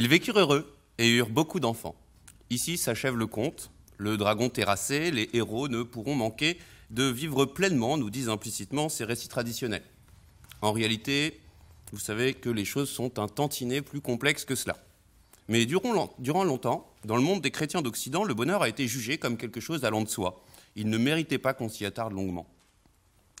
Ils vécurent heureux et eurent beaucoup d'enfants. Ici s'achève le conte. Le dragon terrassé, les héros ne pourront manquer de vivre pleinement, nous disent implicitement ces récits traditionnels. En réalité, vous savez que les choses sont un tantinet plus complexes que cela. Mais durant longtemps, dans le monde des chrétiens d'Occident, le bonheur a été jugé comme quelque chose allant de soi. Il ne méritait pas qu'on s'y attarde longuement.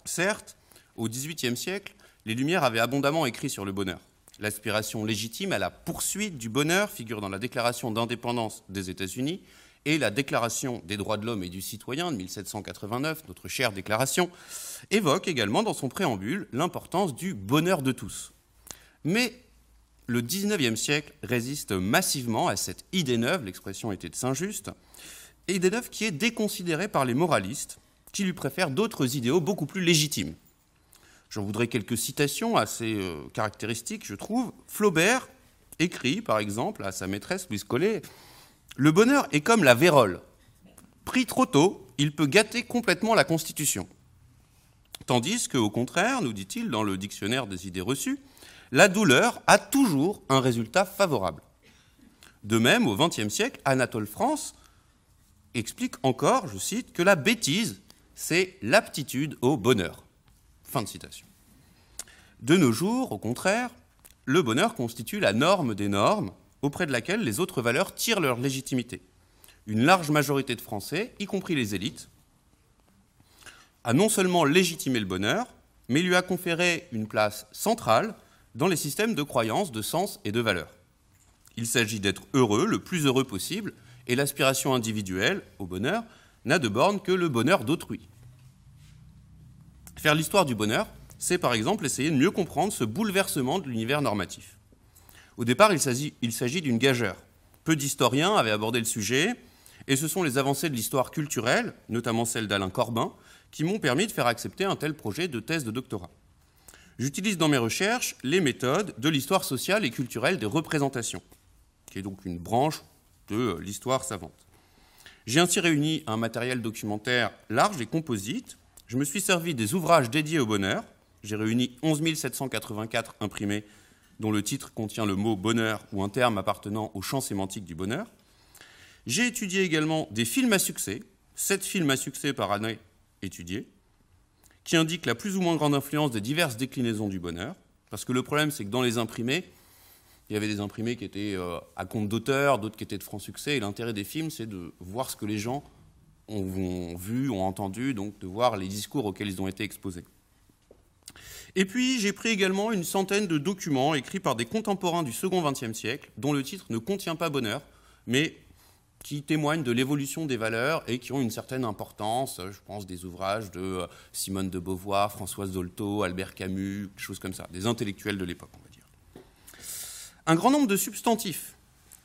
Certes, au XVIIIe siècle, les Lumières avaient abondamment écrit sur le bonheur. L'aspiration légitime à la poursuite du bonheur figure dans la Déclaration d'indépendance des États-Unis et la Déclaration des droits de l'homme et du citoyen de 1789, notre chère déclaration, évoque également dans son préambule l'importance du bonheur de tous. Mais le XIXe siècle résiste massivement à cette idée neuve, l'expression était de Saint-Just, idée neuve qui est déconsidérée par les moralistes, qui lui préfèrent d'autres idéaux beaucoup plus légitimes. J'en voudrais quelques citations assez euh, caractéristiques, je trouve. Flaubert écrit, par exemple, à sa maîtresse Louise Collet Le bonheur est comme la vérole. Pris trop tôt, il peut gâter complètement la Constitution. Tandis que, au contraire, nous dit-il dans le dictionnaire des idées reçues, la douleur a toujours un résultat favorable. De même, au XXe siècle, Anatole France explique encore, je cite, que la bêtise, c'est l'aptitude au bonheur. Fin de citation. De nos jours, au contraire, le bonheur constitue la norme des normes auprès de laquelle les autres valeurs tirent leur légitimité. Une large majorité de Français, y compris les élites, a non seulement légitimé le bonheur, mais lui a conféré une place centrale dans les systèmes de croyances, de sens et de valeurs. Il s'agit d'être heureux, le plus heureux possible, et l'aspiration individuelle au bonheur n'a de borne que le bonheur d'autrui. Faire l'histoire du bonheur, c'est par exemple essayer de mieux comprendre ce bouleversement de l'univers normatif. Au départ, il s'agit d'une gageure. Peu d'historiens avaient abordé le sujet, et ce sont les avancées de l'histoire culturelle, notamment celle d'Alain Corbin, qui m'ont permis de faire accepter un tel projet de thèse de doctorat. J'utilise dans mes recherches les méthodes de l'histoire sociale et culturelle des représentations, qui est donc une branche de l'histoire savante. J'ai ainsi réuni un matériel documentaire large et composite je me suis servi des ouvrages dédiés au bonheur. J'ai réuni 11 784 imprimés dont le titre contient le mot bonheur ou un terme appartenant au champ sémantique du bonheur. J'ai étudié également des films à succès, 7 films à succès par année étudiés, qui indiquent la plus ou moins grande influence des diverses déclinaisons du bonheur. Parce que le problème, c'est que dans les imprimés, il y avait des imprimés qui étaient euh, à compte d'auteur, d'autres qui étaient de franc succès, et l'intérêt des films, c'est de voir ce que les gens ont, vu, ont entendu, donc de voir les discours auxquels ils ont été exposés. Et puis, j'ai pris également une centaine de documents écrits par des contemporains du second XXe siècle, dont le titre ne contient pas bonheur, mais qui témoignent de l'évolution des valeurs et qui ont une certaine importance. Je pense des ouvrages de euh, Simone de Beauvoir, Françoise Dolto, Albert Camus, choses comme ça, des intellectuels de l'époque, on va dire. Un grand nombre de substantifs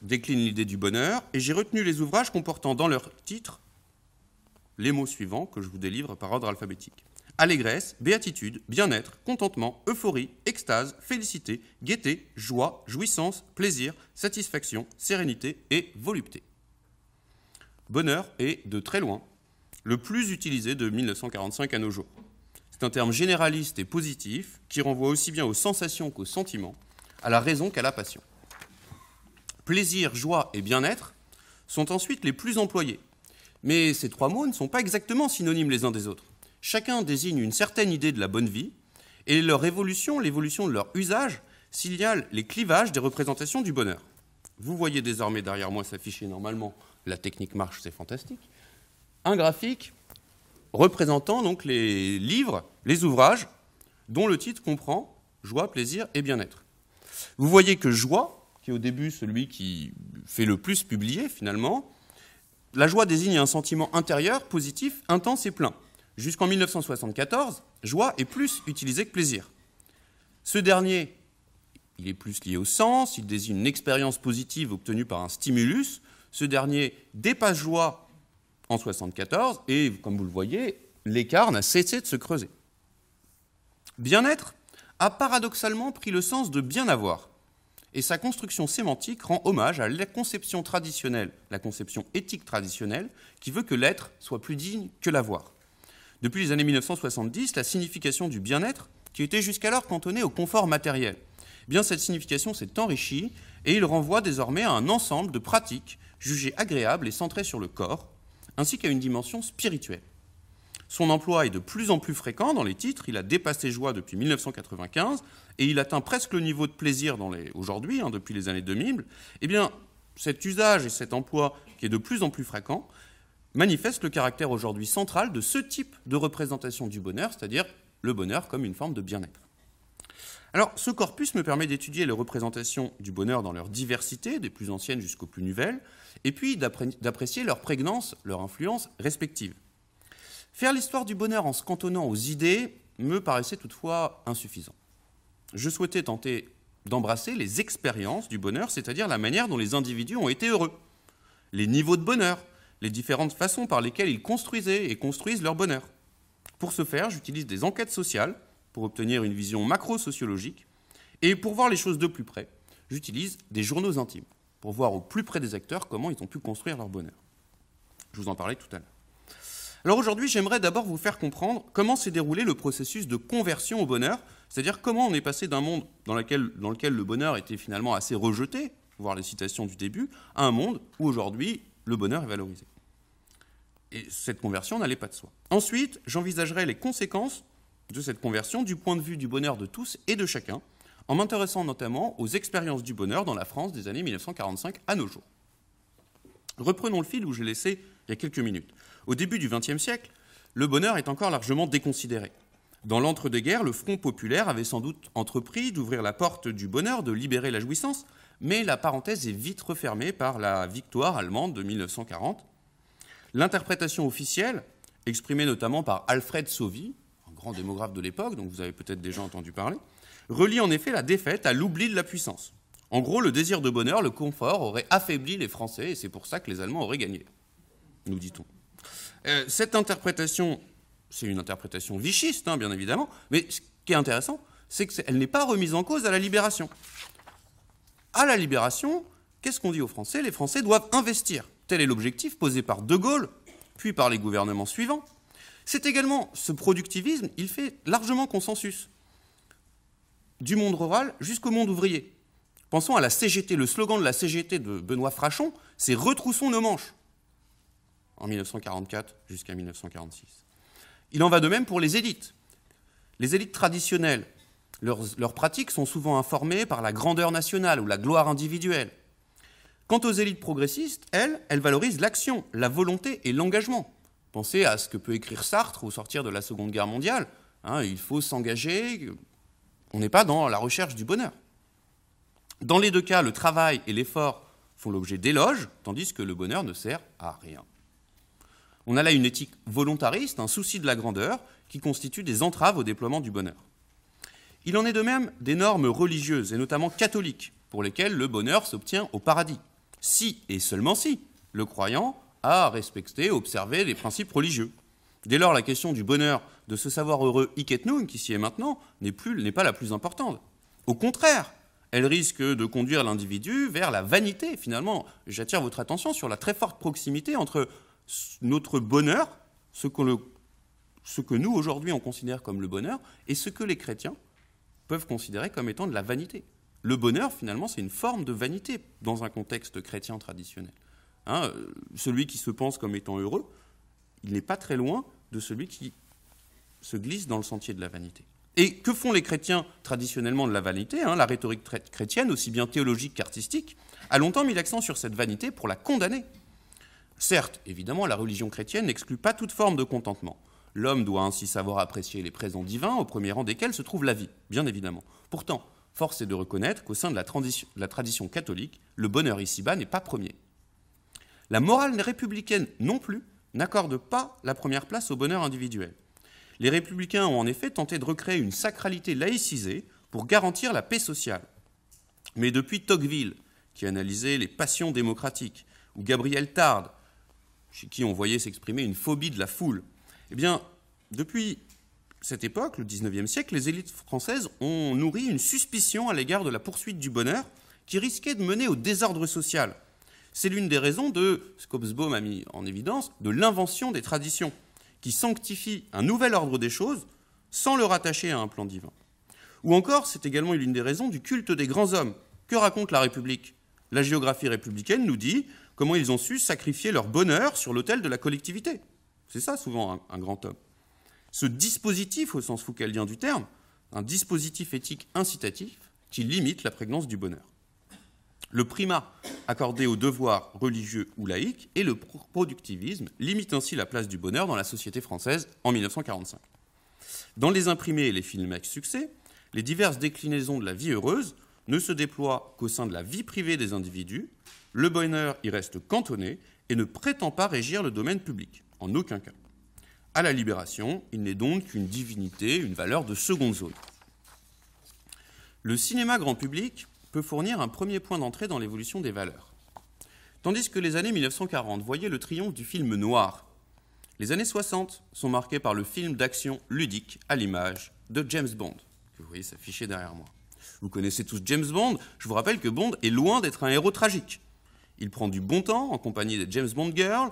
déclinent l'idée du bonheur, et j'ai retenu les ouvrages comportant dans leur titre les mots suivants que je vous délivre par ordre alphabétique. Allégresse, béatitude, bien-être, contentement, euphorie, extase, félicité, gaieté, joie, jouissance, plaisir, satisfaction, sérénité et volupté. Bonheur est, de très loin, le plus utilisé de 1945 à nos jours. C'est un terme généraliste et positif qui renvoie aussi bien aux sensations qu'aux sentiments, à la raison qu'à la passion. Plaisir, joie et bien-être sont ensuite les plus employés, mais ces trois mots ne sont pas exactement synonymes les uns des autres. Chacun désigne une certaine idée de la bonne vie, et leur évolution, l'évolution de leur usage, signale les clivages des représentations du bonheur. Vous voyez désormais derrière moi s'afficher normalement, la technique marche, c'est fantastique, un graphique représentant donc les livres, les ouvrages, dont le titre comprend joie, plaisir et bien-être. Vous voyez que joie, qui est au début celui qui fait le plus publier finalement, la joie désigne un sentiment intérieur positif, intense et plein. Jusqu'en 1974, joie est plus utilisée que plaisir. Ce dernier, il est plus lié au sens, il désigne une expérience positive obtenue par un stimulus. Ce dernier dépasse joie en 1974 et, comme vous le voyez, l'écart n'a cessé de se creuser. Bien-être a paradoxalement pris le sens de bien avoir et sa construction sémantique rend hommage à la conception traditionnelle, la conception éthique traditionnelle, qui veut que l'être soit plus digne que l'avoir. Depuis les années 1970, la signification du bien-être, qui était jusqu'alors cantonnée au confort matériel, eh bien cette signification s'est enrichie et il renvoie désormais à un ensemble de pratiques jugées agréables et centrées sur le corps, ainsi qu'à une dimension spirituelle. Son emploi est de plus en plus fréquent dans les titres, il a dépassé joie depuis 1995 et il atteint presque le niveau de plaisir aujourd'hui, hein, depuis les années 2000. Eh bien, cet usage et cet emploi qui est de plus en plus fréquent manifestent le caractère aujourd'hui central de ce type de représentation du bonheur, c'est-à-dire le bonheur comme une forme de bien-être. Alors, ce corpus me permet d'étudier les représentations du bonheur dans leur diversité, des plus anciennes jusqu'aux plus nouvelles, et puis d'apprécier leur prégnance, leur influence respective. Faire l'histoire du bonheur en se cantonnant aux idées me paraissait toutefois insuffisant. Je souhaitais tenter d'embrasser les expériences du bonheur, c'est-à-dire la manière dont les individus ont été heureux, les niveaux de bonheur, les différentes façons par lesquelles ils construisaient et construisent leur bonheur. Pour ce faire, j'utilise des enquêtes sociales pour obtenir une vision macro-sociologique, et pour voir les choses de plus près, j'utilise des journaux intimes pour voir au plus près des acteurs comment ils ont pu construire leur bonheur. Je vous en parlais tout à l'heure. Alors aujourd'hui, j'aimerais d'abord vous faire comprendre comment s'est déroulé le processus de conversion au bonheur, c'est-à-dire comment on est passé d'un monde dans lequel, le bonheur était finalement assez rejeté, voire les citations du début, à un monde où aujourd'hui le bonheur est valorisé. Et cette conversion n'allait pas de soi. Ensuite, j'envisagerai les conséquences de cette conversion du point de vue du bonheur de tous et de chacun, en m'intéressant notamment aux expériences du bonheur dans la France des années 1945 à nos jours. Reprenons le fil où j'ai laissé il y a quelques minutes. Au début du XXe siècle, le bonheur est encore largement déconsidéré. Dans l'entre-deux-guerres, le Front populaire avait sans doute entrepris d'ouvrir la porte du bonheur, de libérer la jouissance, mais la parenthèse est vite refermée par la victoire allemande de 1940. L'interprétation officielle, exprimée notamment par Alfred Sauvy, un grand démographe de l'époque, dont vous avez peut-être déjà entendu parler, relie en effet la défaite à l'oubli de la puissance. En gros, le désir de bonheur, le confort aurait affaibli les Français et c'est pour ça que les Allemands auraient gagné, nous dit-on. Euh, cette interprétation, c'est une interprétation vichiste, hein, bien évidemment, mais ce qui est intéressant, c'est qu'elle n'est pas remise en cause à la libération. À la libération, qu'est-ce qu'on dit aux Français Les Français doivent investir. Tel est l'objectif posé par De Gaulle, puis par les gouvernements suivants. C'est également ce productivisme, il fait largement consensus. Du monde rural jusqu'au monde ouvrier. Pensons à la CGT. Le slogan de la CGT de Benoît Frachon, c'est Retroussons nos manches en 1944 jusqu'à 1946. Il en va de même pour les élites. Les élites traditionnelles, leurs, pratiques sont souvent informées par la grandeur nationale ou la gloire individuelle. Quant aux élites progressistes, elles, elles valorisent l'action, la volonté et l'engagement. Pensez à ce que peut écrire Sartre au sortir de la Seconde Guerre mondiale. Hein, il faut s'engager, on n'est pas dans la recherche du bonheur. Dans les deux cas, le travail et l'effort font l'objet d'éloges, tandis que le bonheur ne sert à rien. On a là une éthique volontariste, un souci de la grandeur, qui constitue des entraves au déploiement du bonheur. Il en est de même des normes religieuses, et notamment catholiques, pour lesquelles le bonheur s'obtient au paradis, si et seulement si le croyant a respecté, observé les principes religieux. Dès lors, la question du bonheur de ce savoir heureux nun, qui s'y est maintenant, n'est pas la plus importante. Au contraire, elle risque de conduire l'individu vers la vanité, finalement. J'attire votre attention sur la très forte proximité entre notre bonheur, ce, que nous aujourd'hui on considère comme le bonheur, et ce que les chrétiens peuvent considérer comme étant de la vanité. Le bonheur, finalement, c'est une forme de vanité dans un contexte chrétien traditionnel. Hein, celui qui se pense comme étant heureux, il n'est pas très loin de celui qui se glisse dans le sentier de la vanité. Et que font les chrétiens traditionnellement de la vanité hein, La rhétorique chrétienne, aussi bien théologique qu'artistique, a longtemps mis l'accent sur cette vanité pour la condamner. Certes, évidemment, la religion chrétienne n'exclut pas toute forme de contentement. L'homme doit ainsi savoir apprécier les présents divins, au premier rang desquels se trouve la vie, bien évidemment. Pourtant, force est de reconnaître qu'au sein de la, tradition catholique, le bonheur ici-bas n'est pas premier. La morale républicaine non plus n'accorde pas la première place au bonheur individuel. Les républicains ont en effet tenté de recréer une sacralité laïcisée pour garantir la paix sociale. Mais depuis Tocqueville, qui analysait les passions démocratiques, ou Gabriel Tarde, chez qui on voyait s'exprimer une phobie de la foule. Eh bien, depuis cette époque, le XIXe e siècle, les élites françaises ont nourri une suspicion à l'égard de la poursuite du bonheur qui risquait de mener au désordre social. C'est l'une des raisons de, ce a mis en évidence, de l'invention des traditions, qui sanctifie un nouvel ordre des choses sans le rattacher à un plan divin. Ou encore, c'est également l'une des raisons du culte des grands hommes. Que raconte la République La géographie républicaine nous dit comment ils ont su sacrifier leur bonheur sur l'autel de la collectivité. C'est ça souvent un, grand homme. Ce dispositif, au sens foucaldien du terme, un dispositif éthique incitatif qui limite la prégnance du bonheur. Le primat accordé aux devoirs religieux ou laïcs et le productivisme limitent ainsi la place du bonheur dans la société française en 1945. Dans les imprimés et les films avec succès, les diverses déclinaisons de la vie heureuse ne se déploient qu'au sein de la vie privée des individus, le bonheur y reste cantonné et ne prétend pas régir le domaine public, en aucun cas. À la libération, il n'est donc qu'une divinité, une valeur de seconde zone. Le cinéma grand public peut fournir un premier point d'entrée dans l'évolution des valeurs. Tandis que les années 1940 voyaient le triomphe du film noir, les années 60 sont marquées par le film d'action ludique à l'image de James Bond, que vous voyez s'afficher derrière moi. Vous connaissez tous James Bond, je vous rappelle que Bond est loin d'être un héros tragique. Il prend du bon temps en compagnie des James Bond Girls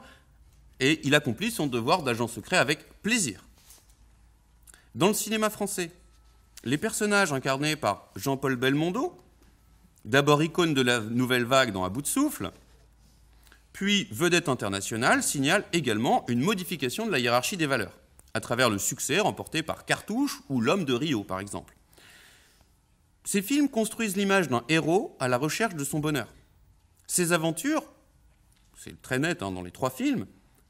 et il accomplit son devoir d'agent secret avec plaisir. Dans le cinéma français, les personnages incarnés par Jean-Paul Belmondo, d'abord icône de la nouvelle vague dans À bout de souffle, puis vedette internationale, signalent également une modification de la hiérarchie des valeurs, à travers le succès remporté par Cartouche ou L'homme de Rio, par exemple. Ces films construisent l'image d'un héros à la recherche de son bonheur. Ces aventures, c'est très net hein, dans les trois films,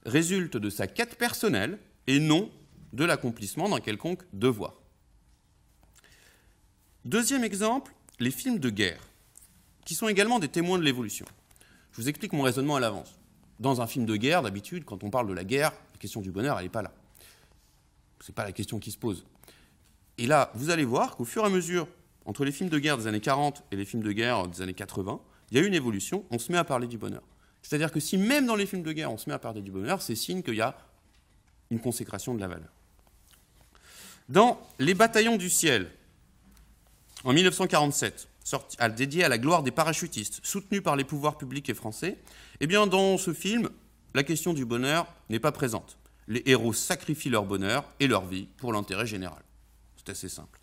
résultent de sa quête personnelle et non de l'accomplissement d'un quelconque devoir. Deuxième exemple, les films de guerre, qui sont également des témoins de l'évolution. Je vous explique mon raisonnement à l'avance. Dans un film de guerre, d'habitude, quand on parle de la guerre, la question du bonheur, elle n'est pas là. Ce n'est pas la question qui se pose. Et là, vous allez voir qu'au fur et à mesure, entre les films de guerre des années 40 et les films de guerre des années 80, il y a une évolution, on se met à parler du bonheur. C'est-à-dire que si même dans les films de guerre, on se met à parler du bonheur, c'est signe qu'il y a une consécration de la valeur. Dans Les bataillons du ciel, en 1947, sorti, à, dédié à la gloire des parachutistes, soutenu par les pouvoirs publics et français, eh bien dans ce film, la question du bonheur n'est pas présente. Les héros sacrifient leur bonheur et leur vie pour l'intérêt général. C'est assez simple.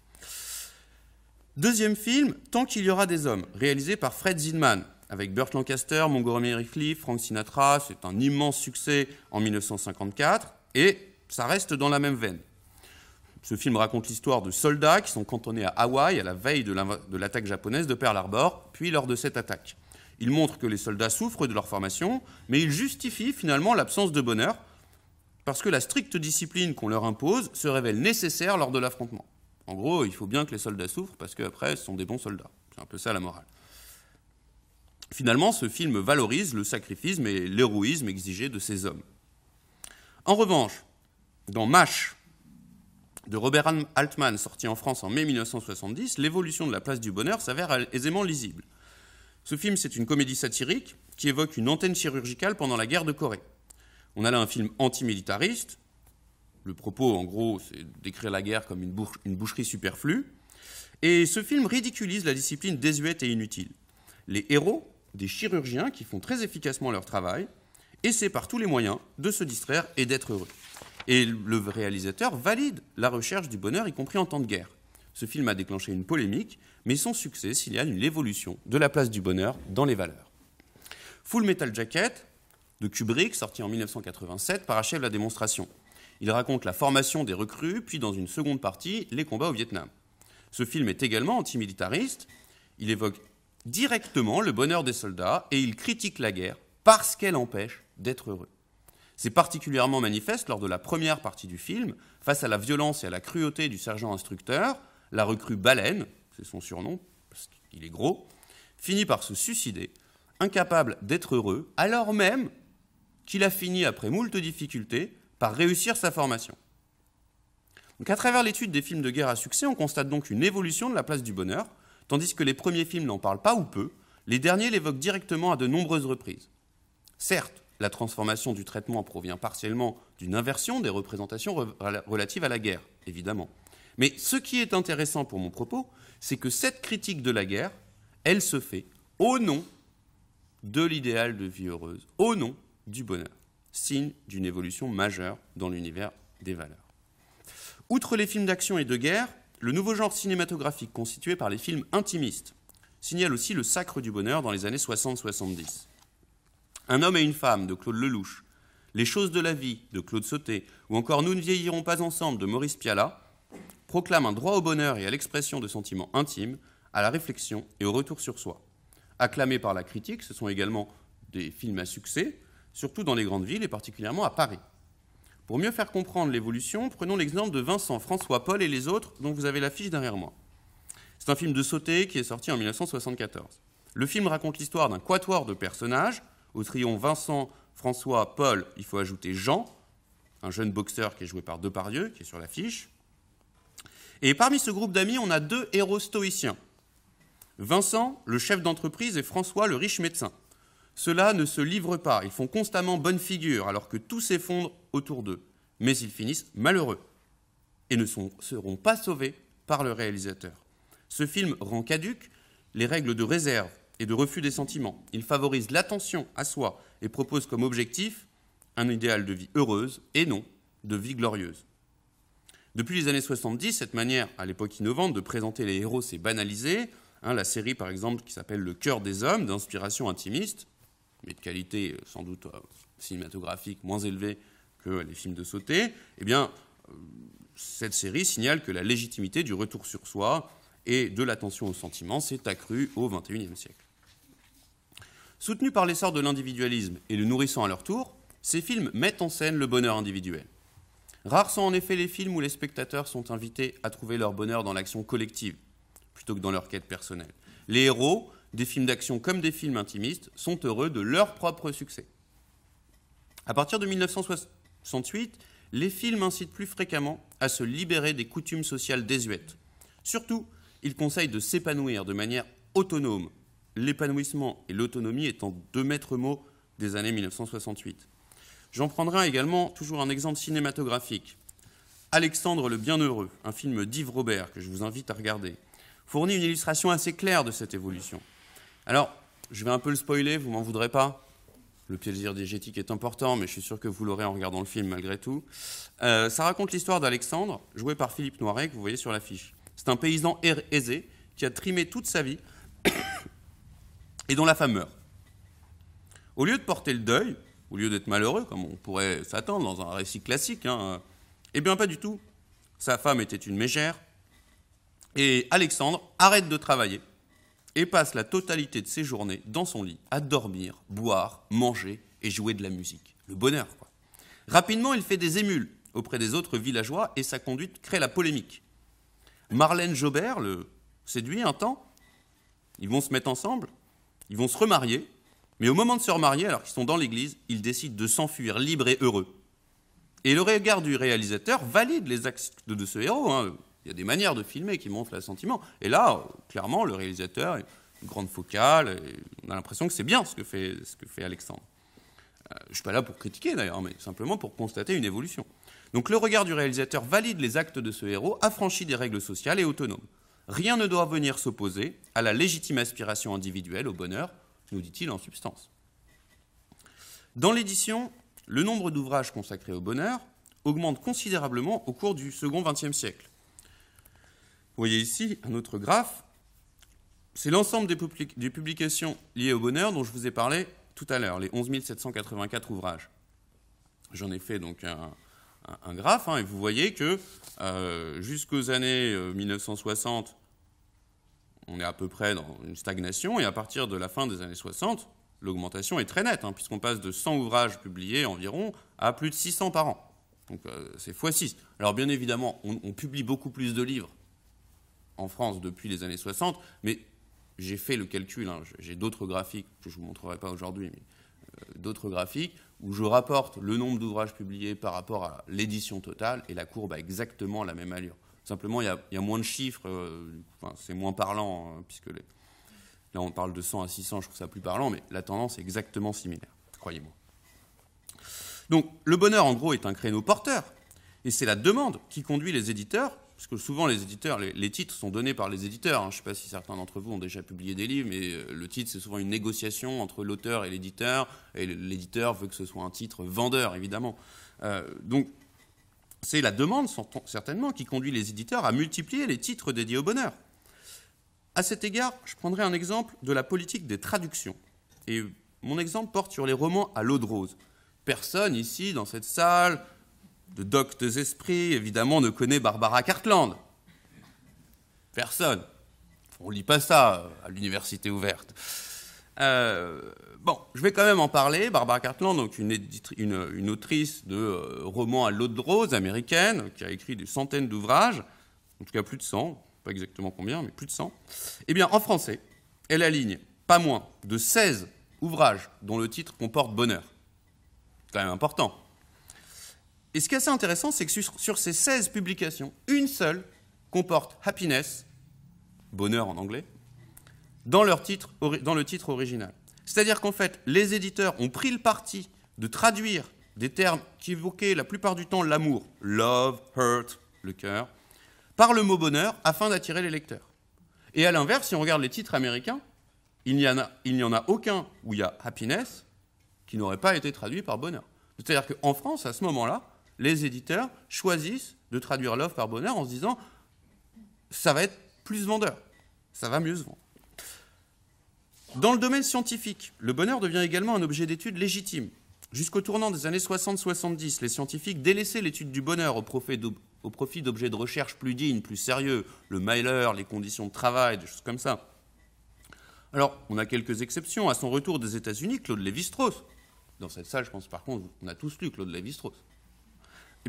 Deuxième film, Tant qu'il y aura des hommes, réalisé par Fred Zinman, avec Burt Lancaster, Montgomery Cliff, Frank Sinatra. C'est un immense succès en 1954 et ça reste dans la même veine. Ce film raconte l'histoire de soldats qui sont cantonnés à Hawaï à la veille de l'attaque japonaise de Pearl Harbor, puis lors de cette attaque. Il montre que les soldats souffrent de leur formation, mais il justifie finalement l'absence de bonheur, parce que la stricte discipline qu'on leur impose se révèle nécessaire lors de l'affrontement. En gros, il faut bien que les soldats souffrent parce qu'après, ce sont des bons soldats. C'est un peu ça la morale. Finalement, ce film valorise le sacrifice et l'héroïsme exigé de ces hommes. En revanche, dans MASH de Robert Altman, sorti en France en mai 1970, l'évolution de la place du bonheur s'avère aisément lisible. Ce film, c'est une comédie satirique qui évoque une antenne chirurgicale pendant la guerre de Corée. On a là un film antimilitariste, le propos, en gros, c'est d'écrire la guerre comme une, boucherie superflue. Et ce film ridiculise la discipline désuète et inutile. Les héros, des chirurgiens qui font très efficacement leur travail, essaient par tous les moyens de se distraire et d'être heureux. Et le réalisateur valide la recherche du bonheur, y compris en temps de guerre. Ce film a déclenché une polémique, mais son succès signale évolution de la place du bonheur dans les valeurs. Full Metal Jacket, de Kubrick, sorti en 1987, parachève la démonstration. Il raconte la formation des recrues, puis dans une seconde partie, les combats au Vietnam. Ce film est également antimilitariste. Il évoque directement le bonheur des soldats et il critique la guerre parce qu'elle empêche d'être heureux. C'est particulièrement manifeste lors de la première partie du film, face à la violence et à la cruauté du sergent instructeur, la recrue Baleine, c'est son surnom, parce qu'il est gros, finit par se suicider, incapable d'être heureux, alors même qu'il a fini, après moult difficultés, par réussir sa formation. Donc à travers l'étude des films de guerre à succès, on constate donc une évolution de la place du bonheur, tandis que les premiers films n'en parlent pas ou peu, les derniers l'évoquent directement à de nombreuses reprises. Certes, la transformation du traitement provient partiellement d'une inversion des représentations relatives à la guerre, évidemment. Mais ce qui est intéressant pour mon propos, c'est que cette critique de la guerre, elle se fait au nom de l'idéal de vie heureuse, au nom du bonheur signe d'une évolution majeure dans l'univers des valeurs. Outre les films d'action et de guerre, le nouveau genre cinématographique constitué par les films intimistes signale aussi le sacre du bonheur dans les années 60-70. Un homme et une femme de Claude Lelouch, Les choses de la vie de Claude Sauté ou encore Nous ne vieillirons pas ensemble de Maurice Pialat proclament un droit au bonheur et à l'expression de sentiments intimes, à la réflexion et au retour sur soi. Acclamés par la critique, ce sont également des films à succès, surtout dans les grandes villes et particulièrement à Paris. Pour mieux faire comprendre l'évolution, prenons l'exemple de Vincent, François, Paul et les autres, dont vous avez l'affiche derrière moi. C'est un film de sauté qui est sorti en 1974. Le film raconte l'histoire d'un quatuor de personnages, au trion Vincent, François, Paul, il faut ajouter Jean, un jeune boxeur qui est joué par Depardieu, qui est sur l'affiche. Et parmi ce groupe d'amis, on a deux héros stoïciens. Vincent, le chef d'entreprise, et François, le riche médecin. Ceux-là ne se livrent pas, ils font constamment bonne figure alors que tout s'effondre autour d'eux. Mais ils finissent malheureux et ne seront pas sauvés par le réalisateur. Ce film rend caduques les règles de réserve et de refus des sentiments. Il favorise l'attention à soi et propose comme objectif un idéal de vie heureuse et non de vie glorieuse. Depuis les années 70, cette manière, à l'époque innovante, de présenter les héros s'est banalisée. Hein, la série, par exemple, qui s'appelle Le cœur des hommes, d'inspiration intimiste, mais de qualité euh, sans doute euh, cinématographique moins élevée que les films de sauté, eh bien, euh, cette série signale que la légitimité du retour sur soi et de l'attention aux sentiments s'est accrue au XXIe siècle. Soutenus par l'essor de l'individualisme et le nourrissant à leur tour, ces films mettent en scène le bonheur individuel. Rares sont en effet les films où les spectateurs sont invités à trouver leur bonheur dans l'action collective, plutôt que dans leur quête personnelle. Les héros des films d'action comme des films intimistes, sont heureux de leur propre succès. À partir de 1968, les films incitent plus fréquemment à se libérer des coutumes sociales désuètes. Surtout, ils conseillent de s'épanouir de manière autonome, l'épanouissement et l'autonomie étant deux maîtres mots des années 1968. J'en prendrai également toujours un exemple cinématographique. Alexandre le Bienheureux, un film d'Yves Robert que je vous invite à regarder, fournit une illustration assez claire de cette évolution. Alors, je vais un peu le spoiler, vous m'en voudrez pas. Le plaisir diégétique est important, mais je suis sûr que vous l'aurez en regardant le film malgré tout. Euh, ça raconte l'histoire d'Alexandre, joué par Philippe Noiret, que vous voyez sur l'affiche. C'est un paysan aisé qui a trimé toute sa vie et dont la femme meurt. Au lieu de porter le deuil, au lieu d'être malheureux, comme on pourrait s'attendre dans un récit classique, hein, eh bien pas du tout. Sa femme était une mégère, et Alexandre arrête de travailler et passe la totalité de ses journées dans son lit à dormir, boire, manger et jouer de la musique. Le bonheur, quoi. Rapidement, il fait des émules auprès des autres villageois et sa conduite crée la polémique. Marlène Jobert le séduit un temps. Ils vont se mettre ensemble, ils vont se remarier, mais au moment de se remarier, alors qu'ils sont dans l'église, ils décident de s'enfuir libres et heureux. Et le regard du réalisateur valide les actes de ce héros. Hein, il y a des manières de filmer qui montrent l'assentiment. Et là, clairement, le réalisateur est une grande focale, on a l'impression que c'est bien ce que fait, Alexandre. Euh, je ne suis pas là pour critiquer d'ailleurs, mais simplement pour constater une évolution. Donc le regard du réalisateur valide les actes de ce héros, affranchi des règles sociales et autonomes. Rien ne doit venir s'opposer à la légitime aspiration individuelle au bonheur, nous dit-il en substance. Dans l'édition, le nombre d'ouvrages consacrés au bonheur augmente considérablement au cours du second XXe siècle. Vous voyez ici un autre graphe. C'est l'ensemble des, publications liées au bonheur dont je vous ai parlé tout à l'heure, les 11 784 ouvrages. J'en ai fait donc un, graphe, hein, et vous voyez que euh, jusqu'aux années 1960, euh, on est à peu près dans une stagnation, et à partir de la fin des années 60, l'augmentation est très nette, hein, puisqu'on passe de 100 ouvrages publiés environ à plus de 600 par an. Donc euh, c'est x6. Alors bien évidemment, on, publie beaucoup plus de livres en France depuis les années 60, mais j'ai fait le calcul, hein, j'ai d'autres graphiques que je ne vous montrerai pas aujourd'hui, mais euh, d'autres graphiques où je rapporte le nombre d'ouvrages publiés par rapport à l'édition totale et la courbe a exactement la même allure. Simplement, il y, a, moins de chiffres, euh, c'est moins parlant, hein, puisque là on parle de 100 à 600, je trouve ça plus parlant, mais la tendance est exactement similaire, croyez-moi. Donc le bonheur, en gros, est un créneau porteur, et c'est la demande qui conduit les éditeurs parce que souvent les éditeurs, les, titres sont donnés par les éditeurs. Hein. Je ne sais pas si certains d'entre vous ont déjà publié des livres, mais euh, le titre c'est souvent une négociation entre l'auteur et l'éditeur, et l'éditeur veut que ce soit un titre vendeur, évidemment. Euh, donc c'est la demande certainement qui conduit les éditeurs à multiplier les titres dédiés au bonheur. À cet égard, je prendrai un exemple de la politique des traductions. Et mon exemple porte sur les romans à l'eau de rose. Personne ici, dans cette salle, de doctes esprits, évidemment, ne connaît Barbara Cartland. Personne. On lit pas ça euh, à l'université ouverte. Euh, bon, je vais quand même en parler. Barbara Cartland, donc une, autrice de euh, romans à l'eau de rose américaine, qui a écrit des centaines d'ouvrages, en tout cas plus de 100, pas exactement combien, mais plus de 100. Eh bien, en français, elle aligne pas moins de 16 ouvrages dont le titre comporte bonheur. C'est quand même important. Et ce qui est assez intéressant, c'est que sur ces 16 publications, une seule comporte happiness, bonheur en anglais, dans, leur titre, dans le titre original. C'est-à-dire qu'en fait, les éditeurs ont pris le parti de traduire des termes qui évoquaient la plupart du temps l'amour, love, hurt, le cœur, par le mot bonheur afin d'attirer les lecteurs. Et à l'inverse, si on regarde les titres américains, il n'y en, en, a aucun où il y a happiness qui n'aurait pas été traduit par bonheur. C'est-à-dire qu'en France, à ce moment-là, les éditeurs choisissent de traduire l'offre par bonheur en se disant ça va être plus vendeur, ça va mieux se vendre. Dans le domaine scientifique, le bonheur devient également un objet d'étude légitime. Jusqu'au tournant des années 60-70, les scientifiques délaissaient l'étude du bonheur au profit d'objets de recherche plus dignes, plus sérieux, le mailleur, les conditions de travail, des choses comme ça. Alors, on a quelques exceptions. À son retour des États-Unis, Claude Lévi-Strauss, dans cette salle, je pense par contre, on a tous lu Claude Lévi-Strauss,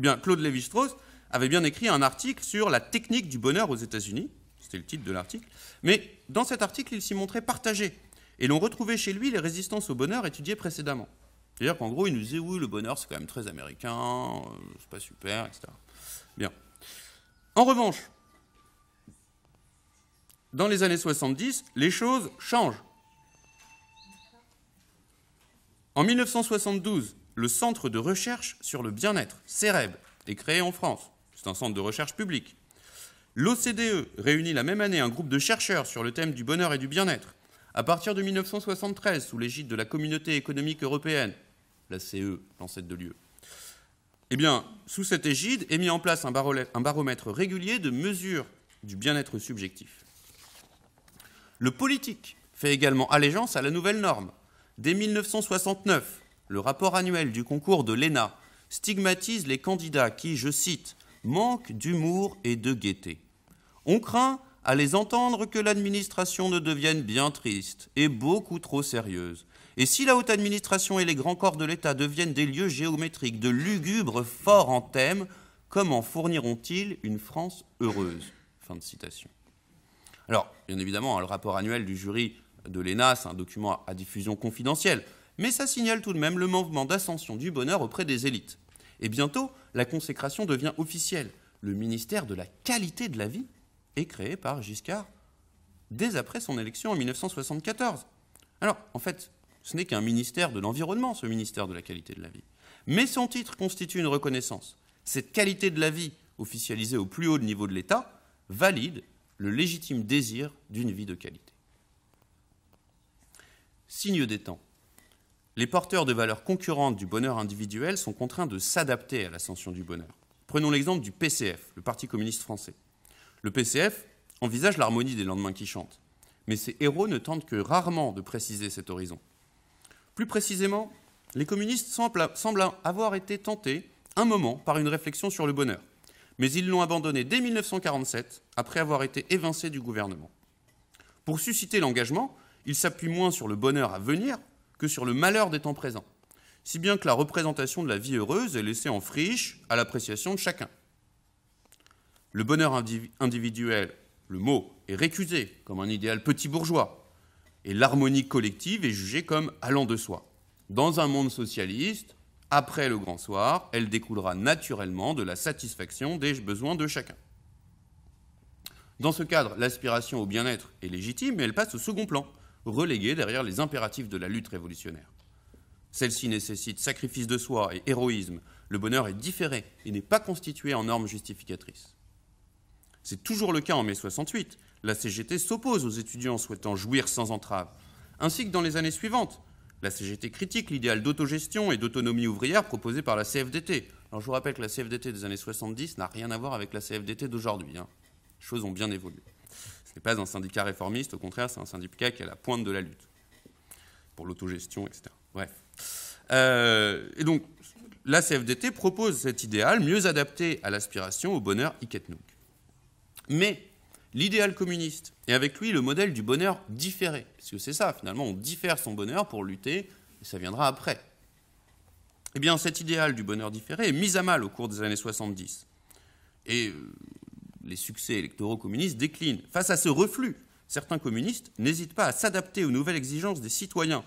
eh bien, Claude Lévi-Strauss avait bien écrit un article sur la technique du bonheur aux États-Unis, c'était le titre de l'article, mais dans cet article, il s'y montrait partagé, et l'on retrouvait chez lui les résistances au bonheur étudiées précédemment. C'est-à-dire qu'en gros, il nous disait, oui, le bonheur, c'est quand même très américain, euh, c'est pas super, etc. Bien. En revanche, dans les années 70, les choses changent. En 1972, le Centre de recherche sur le bien-être, CEREB, est créé en France. C'est un centre de recherche public. L'OCDE réunit la même année un groupe de chercheurs sur le thème du bonheur et du bien-être. À partir de 1973, sous l'égide de la Communauté économique européenne, la CE, l'ancêtre de l'UE, eh bien, sous cette égide est mis en place un, un baromètre régulier de mesure du bien-être subjectif. Le politique fait également allégeance à la nouvelle norme. Dès 1969, le rapport annuel du concours de l'ENA stigmatise les candidats qui, je cite, manquent d'humour et de gaieté. On craint, à les entendre, que l'administration ne devienne bien triste et beaucoup trop sérieuse. Et si la haute administration et les grands corps de l'État deviennent des lieux géométriques de lugubres forts en thème, comment fourniront-ils une France heureuse Fin de citation. Alors, bien évidemment, hein, le rapport annuel du jury de l'ENA, c'est un document à diffusion confidentielle mais ça signale tout de même le mouvement d'ascension du bonheur auprès des élites. Et bientôt, la consécration devient officielle. Le ministère de la qualité de la vie est créé par Giscard dès après son élection en 1974. Alors, en fait, ce n'est qu'un ministère de l'environnement, ce ministère de la qualité de la vie. Mais son titre constitue une reconnaissance. Cette qualité de la vie, officialisée au plus haut niveau de l'État, valide le légitime désir d'une vie de qualité. Signe des temps. Les porteurs de valeurs concurrentes du bonheur individuel sont contraints de s'adapter à l'ascension du bonheur. Prenons l'exemple du PCF, le Parti communiste français. Le PCF envisage l'harmonie des lendemains qui chantent, mais ses héros ne tentent que rarement de préciser cet horizon. Plus précisément, les communistes semblent avoir été tentés un moment par une réflexion sur le bonheur, mais ils l'ont abandonné dès 1947, après avoir été évincés du gouvernement. Pour susciter l'engagement, ils s'appuient moins sur le bonheur à venir que sur le malheur des temps présents, si bien que la représentation de la vie heureuse est laissée en friche à l'appréciation de chacun. Le bonheur individuel, le mot, est récusé comme un idéal petit bourgeois, et l'harmonie collective est jugée comme allant de soi. Dans un monde socialiste, après le grand soir, elle découlera naturellement de la satisfaction des besoins de chacun. Dans ce cadre, l'aspiration au bien-être est légitime, mais elle passe au second plan, Relégué derrière les impératifs de la lutte révolutionnaire. Celle-ci nécessite sacrifice de soi et héroïsme. Le bonheur est différé et n'est pas constitué en normes justificatrices. C'est toujours le cas en mai 68. La CGT s'oppose aux étudiants souhaitant jouir sans entrave, ainsi que dans les années suivantes. La CGT critique l'idéal d'autogestion et d'autonomie ouvrière proposé par la CFDT. Alors je vous rappelle que la CFDT des années 70 n'a rien à voir avec la CFDT d'aujourd'hui. Hein. Les choses ont bien évolué. Ce n'est pas un syndicat réformiste, au contraire, c'est un syndicat qui est à la pointe de la lutte pour l'autogestion, etc. Bref. Euh, et donc, la CFDT propose cet idéal mieux adapté à l'aspiration au bonheur Iketnouk. Mais l'idéal communiste, et avec lui le modèle du bonheur différé, parce que c'est ça, finalement, on diffère son bonheur pour lutter, et ça viendra après. Eh bien, cet idéal du bonheur différé est mis à mal au cours des années 70. Et euh, les succès électoraux communistes déclinent. Face à ce reflux, certains communistes n'hésitent pas à s'adapter aux nouvelles exigences des citoyens.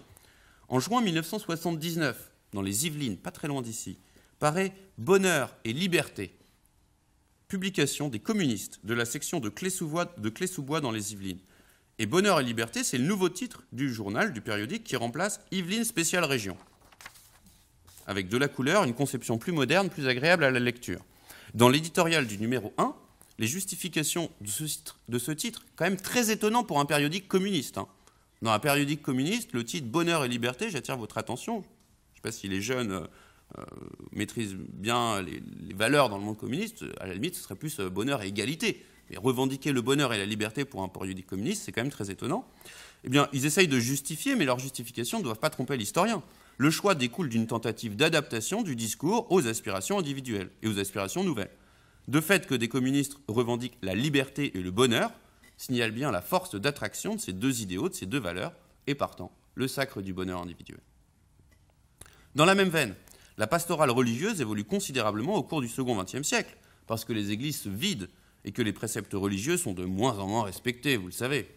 En juin 1979, dans les Yvelines, pas très loin d'ici, paraît Bonheur et Liberté, publication des communistes de la section de Clé-sous-Bois dans les Yvelines. Et Bonheur et Liberté, c'est le nouveau titre du journal, du périodique qui remplace Yvelines Spéciale Région. Avec de la couleur, une conception plus moderne, plus agréable à la lecture. Dans l'éditorial du numéro 1, les justifications de ce, titre, quand même très étonnant pour un périodique communiste. Hein. Dans un périodique communiste, le titre Bonheur et Liberté, j'attire votre attention. Je ne sais pas si les jeunes euh, euh, maîtrisent bien les, les, valeurs dans le monde communiste. À la limite, ce serait plus euh, bonheur et égalité. Mais revendiquer le bonheur et la liberté pour un périodique communiste, c'est quand même très étonnant. Eh bien, ils essayent de justifier, mais leurs justifications ne doivent pas tromper l'historien. Le choix découle d'une tentative d'adaptation du discours aux aspirations individuelles et aux aspirations nouvelles. De fait que des communistes revendiquent la liberté et le bonheur, signale bien la force d'attraction de ces deux idéaux, de ces deux valeurs, et partant, le sacre du bonheur individuel. Dans la même veine, la pastorale religieuse évolue considérablement au cours du second XXe siècle, parce que les églises se vident et que les préceptes religieux sont de moins en moins respectés, vous le savez.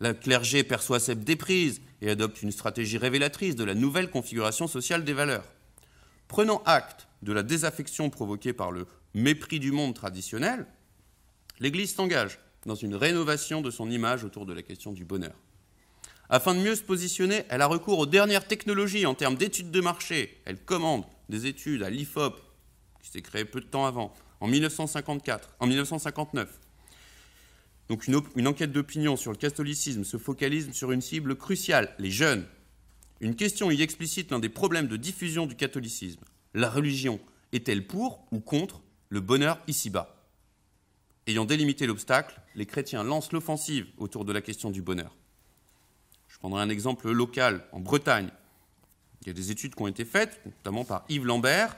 La clergé perçoit cette déprise et adopte une stratégie révélatrice de la nouvelle configuration sociale des valeurs. Prenant acte de la désaffection provoquée par le mépris du monde traditionnel, l'Église s'engage dans une rénovation de son image autour de la question du bonheur. Afin de mieux se positionner, elle a recours aux dernières technologies en termes d'études de marché. Elle commande des études à l'IFOP, qui s'est créée peu de temps avant, en 1954, en 1959. Donc une, une enquête d'opinion sur le catholicisme se focalise sur une cible cruciale, les jeunes. Une question y explicite l'un des problèmes de diffusion du catholicisme. La religion est-elle pour ou contre le bonheur ici-bas. Ayant délimité l'obstacle, les chrétiens lancent l'offensive autour de la question du bonheur. Je prendrai un exemple local, en Bretagne. Il y a des études qui ont été faites, notamment par Yves Lambert,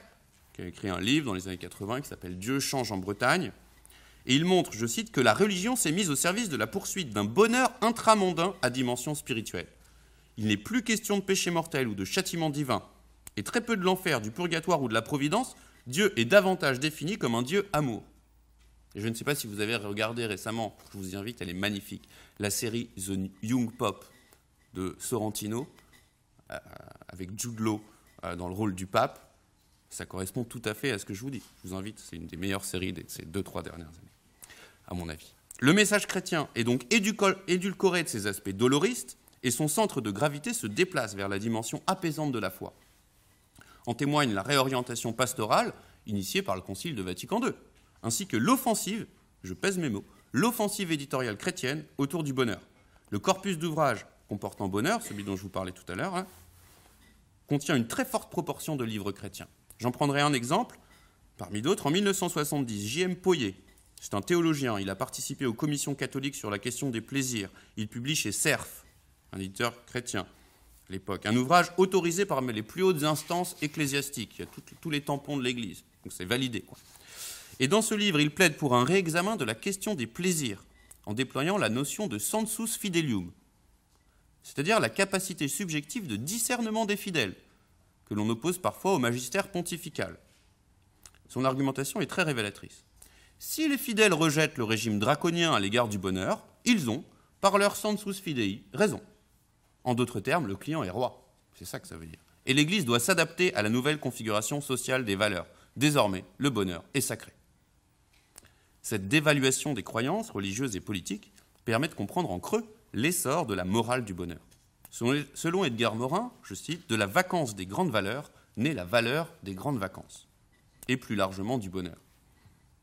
qui a écrit un livre dans les années 80 qui s'appelle Dieu change en Bretagne. Et il montre, je cite, que la religion s'est mise au service de la poursuite d'un bonheur intramondain à dimension spirituelle. Il n'est plus question de péché mortel ou de châtiment divin, et très peu de l'enfer, du purgatoire ou de la providence, Dieu est davantage défini comme un Dieu amour. je ne sais pas si vous avez regardé récemment, je vous y invite, elle est magnifique, la série The Young Pop de Sorrentino, euh, avec Jude Law euh, dans le rôle du pape. Ça correspond tout à fait à ce que je vous dis. Je vous invite, c'est une des meilleures séries de ces deux, trois dernières années, à mon avis. Le message chrétien est donc édulcoré de ses aspects doloristes, et son centre de gravité se déplace vers la dimension apaisante de la foi. En témoigne la réorientation pastorale initiée par le Concile de Vatican II, ainsi que l'offensive, je pèse mes mots, l'offensive éditoriale chrétienne autour du bonheur. Le corpus d'ouvrages comportant bonheur, celui dont je vous parlais tout à l'heure, hein, contient une très forte proportion de livres chrétiens. J'en prendrai un exemple, parmi d'autres, en 1970, J.M. Poyer, c'est un théologien, il a participé aux commissions catholiques sur la question des plaisirs, il publie chez Cerf, un éditeur chrétien l'époque. Un ouvrage autorisé par les plus hautes instances ecclésiastiques. Il y a tous les tampons de l'Église. Donc c'est validé. Et dans ce livre, il plaide pour un réexamen de la question des plaisirs, en déployant la notion de sensus fidelium, c'est-à-dire la capacité subjective de discernement des fidèles, que l'on oppose parfois au magistère pontifical. Son argumentation est très révélatrice. Si les fidèles rejettent le régime draconien à l'égard du bonheur, ils ont, par leur sensus fidei, raison. En d'autres termes, le client est roi. C'est ça que ça veut dire. Et l'Église doit s'adapter à la nouvelle configuration sociale des valeurs. Désormais, le bonheur est sacré. Cette dévaluation des croyances religieuses et politiques permet de comprendre en creux l'essor de la morale du bonheur. Selon Edgar Morin, je cite, de la vacance des grandes valeurs naît la valeur des grandes vacances, et plus largement du bonheur.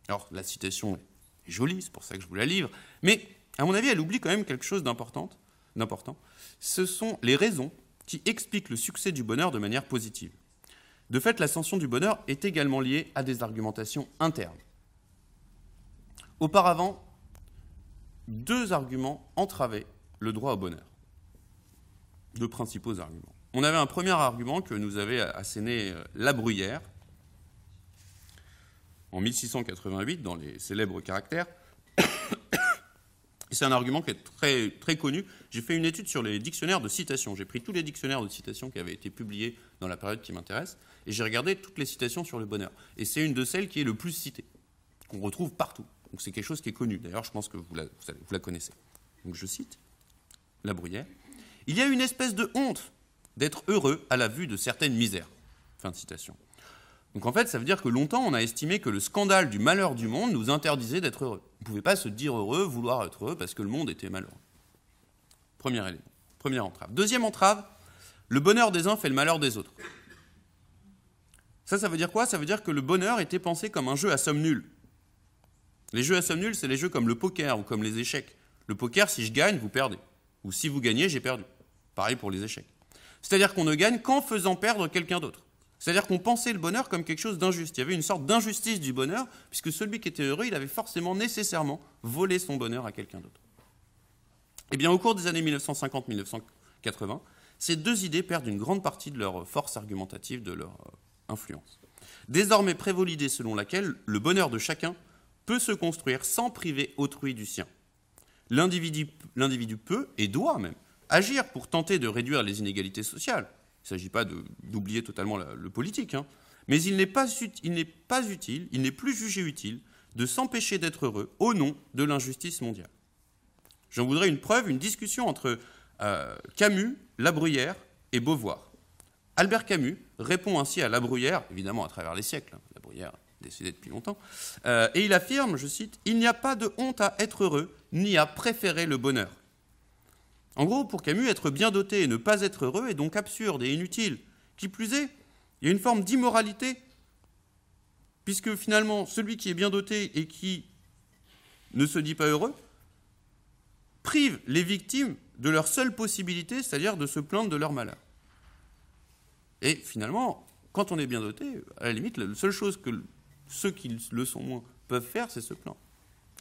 Alors, la citation est jolie, c'est pour ça que je vous la livre, mais à mon avis, elle oublie quand même quelque chose d'important, d'important, ce sont les raisons qui expliquent le succès du bonheur de manière positive. De fait, l'ascension du bonheur est également liée à des argumentations internes. Auparavant, deux arguments entravaient le droit au bonheur. Deux principaux arguments. On avait un premier argument que nous avait asséné euh, La Bruyère en 1688 dans les célèbres caractères. C'est un argument qui est très, très connu. J'ai fait une étude sur les dictionnaires de citations. J'ai pris tous les dictionnaires de citations qui avaient été publiés dans la période qui m'intéresse, et j'ai regardé toutes les citations sur le bonheur. Et c'est une de celles qui est le plus citée, qu'on retrouve partout. Donc c'est quelque chose qui est connu. D'ailleurs, je pense que vous la, la connaissez. Donc je cite La Bruyère. Il y a une espèce de honte d'être heureux à la vue de certaines misères. Fin de citation. Donc en fait, ça veut dire que longtemps, on a estimé que le scandale du malheur du monde nous interdisait d'être heureux. On ne pouvait pas se dire heureux, vouloir être heureux, parce que le monde était malheureux. Premier élément, première entrave. Deuxième entrave, le bonheur des uns fait le malheur des autres. Ça, ça veut dire quoi Ça veut dire que le bonheur était pensé comme un jeu à somme nulle. Les jeux à somme nulle, c'est les jeux comme le poker ou comme les échecs. Le poker, si je gagne, vous perdez. Ou si vous gagnez, j'ai perdu. Pareil pour les échecs. C'est-à-dire qu'on ne gagne qu'en faisant perdre quelqu'un d'autre. C'est-à-dire qu'on pensait le bonheur comme quelque chose d'injuste. Il y avait une sorte d'injustice du bonheur, puisque celui qui était heureux, il avait forcément nécessairement volé son bonheur à quelqu'un d'autre. Eh bien, au cours des années 1950-1980, ces deux idées perdent une grande partie de leur force argumentative, de leur euh, influence. Désormais prévaut l'idée selon laquelle le bonheur de chacun peut se construire sans priver autrui du sien. L'individu peut et doit même agir pour tenter de réduire les inégalités sociales, il ne s'agit pas d'oublier totalement le politique, hein. mais il n'est pas, utile, il n'est plus jugé utile de s'empêcher d'être heureux au nom de l'injustice mondiale. J'en voudrais une preuve, une discussion entre euh, Camus, La Bruyère et Beauvoir. Albert Camus répond ainsi à La Bruyère, évidemment à travers les siècles, hein. La Bruyère décédée depuis longtemps, euh, et il affirme, je cite, Il n'y a pas de honte à être heureux, ni à préférer le bonheur. En gros, pour Camus, être bien doté et ne pas être heureux est donc absurde et inutile. Qui plus est, il y a une forme d'immoralité, puisque finalement, celui qui est bien doté et qui ne se dit pas heureux, prive les victimes de leur seule possibilité, c'est-à-dire de se plaindre de leur malheur. Et finalement, quand on est bien doté, à la limite, la seule chose que ceux qui le sont moins peuvent faire, c'est se plaindre.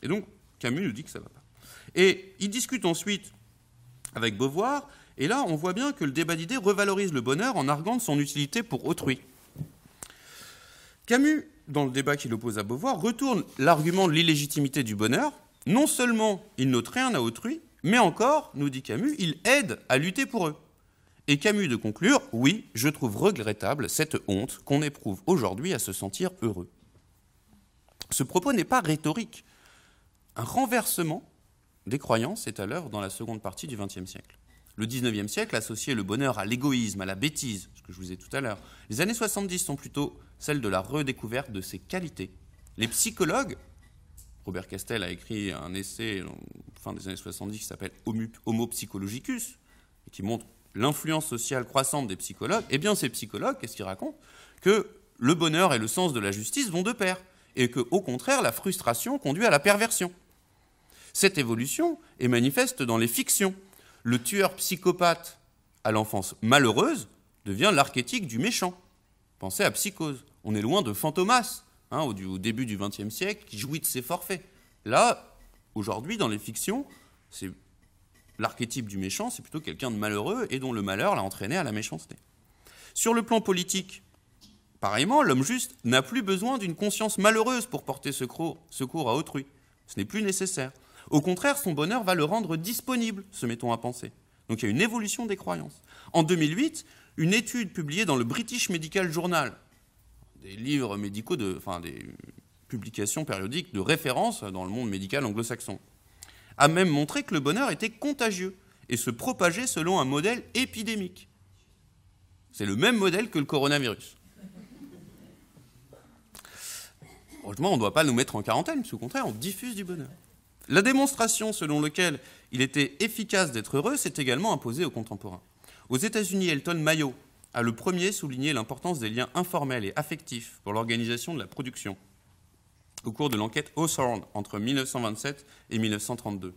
Et donc, Camus nous dit que ça ne va pas. Et il discute ensuite avec Beauvoir, et là on voit bien que le débat d'idées revalorise le bonheur en arguant de son utilité pour autrui. Camus, dans le débat qu'il oppose à Beauvoir, retourne l'argument de l'illégitimité du bonheur. Non seulement il n'ôte rien à autrui, mais encore, nous dit Camus, il aide à lutter pour eux. Et Camus de conclure, oui, je trouve regrettable cette honte qu'on éprouve aujourd'hui à se sentir heureux. Ce propos n'est pas rhétorique. Un renversement des croyances est à l'œuvre dans la seconde partie du XXe siècle. Le XIXe siècle associait le bonheur à l'égoïsme, à la bêtise, ce que je vous ai tout à l'heure. Les années 70 sont plutôt celles de la redécouverte de ces qualités. Les psychologues, Robert Castel a écrit un essai fin des années 70 qui s'appelle Homo Psychologicus, et qui montre l'influence sociale croissante des psychologues. Et eh bien, ces psychologues, qu'est-ce qu'ils racontent Que le bonheur et le sens de la justice vont de pair, et que, au contraire, la frustration conduit à la perversion. Cette évolution est manifeste dans les fictions. Le tueur psychopathe à l'enfance malheureuse devient l'archétype du méchant. Pensez à Psychose. On est loin de Fantomas, hein, au, début du XXe siècle, qui jouit de ses forfaits. Là, aujourd'hui, dans les fictions, c'est l'archétype du méchant, c'est plutôt quelqu'un de malheureux et dont le malheur l'a entraîné à la méchanceté. Sur le plan politique, pareillement, l'homme juste n'a plus besoin d'une conscience malheureuse pour porter secours à autrui. Ce n'est plus nécessaire. Au contraire, son bonheur va le rendre disponible, se mettons à penser. Donc il y a une évolution des croyances. En 2008, une étude publiée dans le British Medical Journal, des livres médicaux, de, enfin des publications périodiques de référence dans le monde médical anglo-saxon, a même montré que le bonheur était contagieux et se propageait selon un modèle épidémique. C'est le même modèle que le coronavirus. Heureusement, on ne doit pas nous mettre en quarantaine, parce qu'au contraire, on diffuse du bonheur. La démonstration selon laquelle il était efficace d'être heureux s'est également imposée aux contemporains. Aux États-Unis, Elton Mayo a le premier souligné l'importance des liens informels et affectifs pour l'organisation de la production au cours de l'enquête Hawthorne entre 1927 et 1932.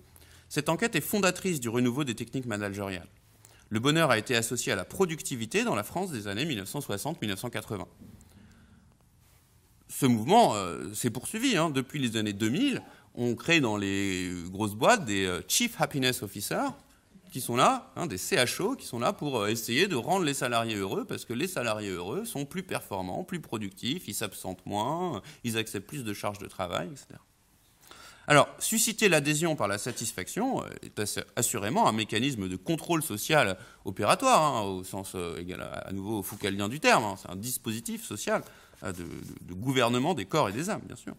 Cette enquête est fondatrice du renouveau des techniques managériales. Le bonheur a été associé à la productivité dans la France des années 1960-1980. Ce mouvement euh, s'est poursuivi hein, depuis les années 2000 on crée dans les grosses boîtes des euh, Chief Happiness Officers qui sont là, hein, des CHO qui sont là pour euh, essayer de rendre les salariés heureux parce que les salariés heureux sont plus performants, plus productifs, ils s'absentent moins, euh, ils acceptent plus de charges de travail, etc. Alors, susciter l'adhésion par la satisfaction est assurément un mécanisme de contrôle social opératoire, hein, au sens à, nouveau foucalien du terme. Hein, c'est un dispositif social de, gouvernement des corps et des âmes, bien sûr.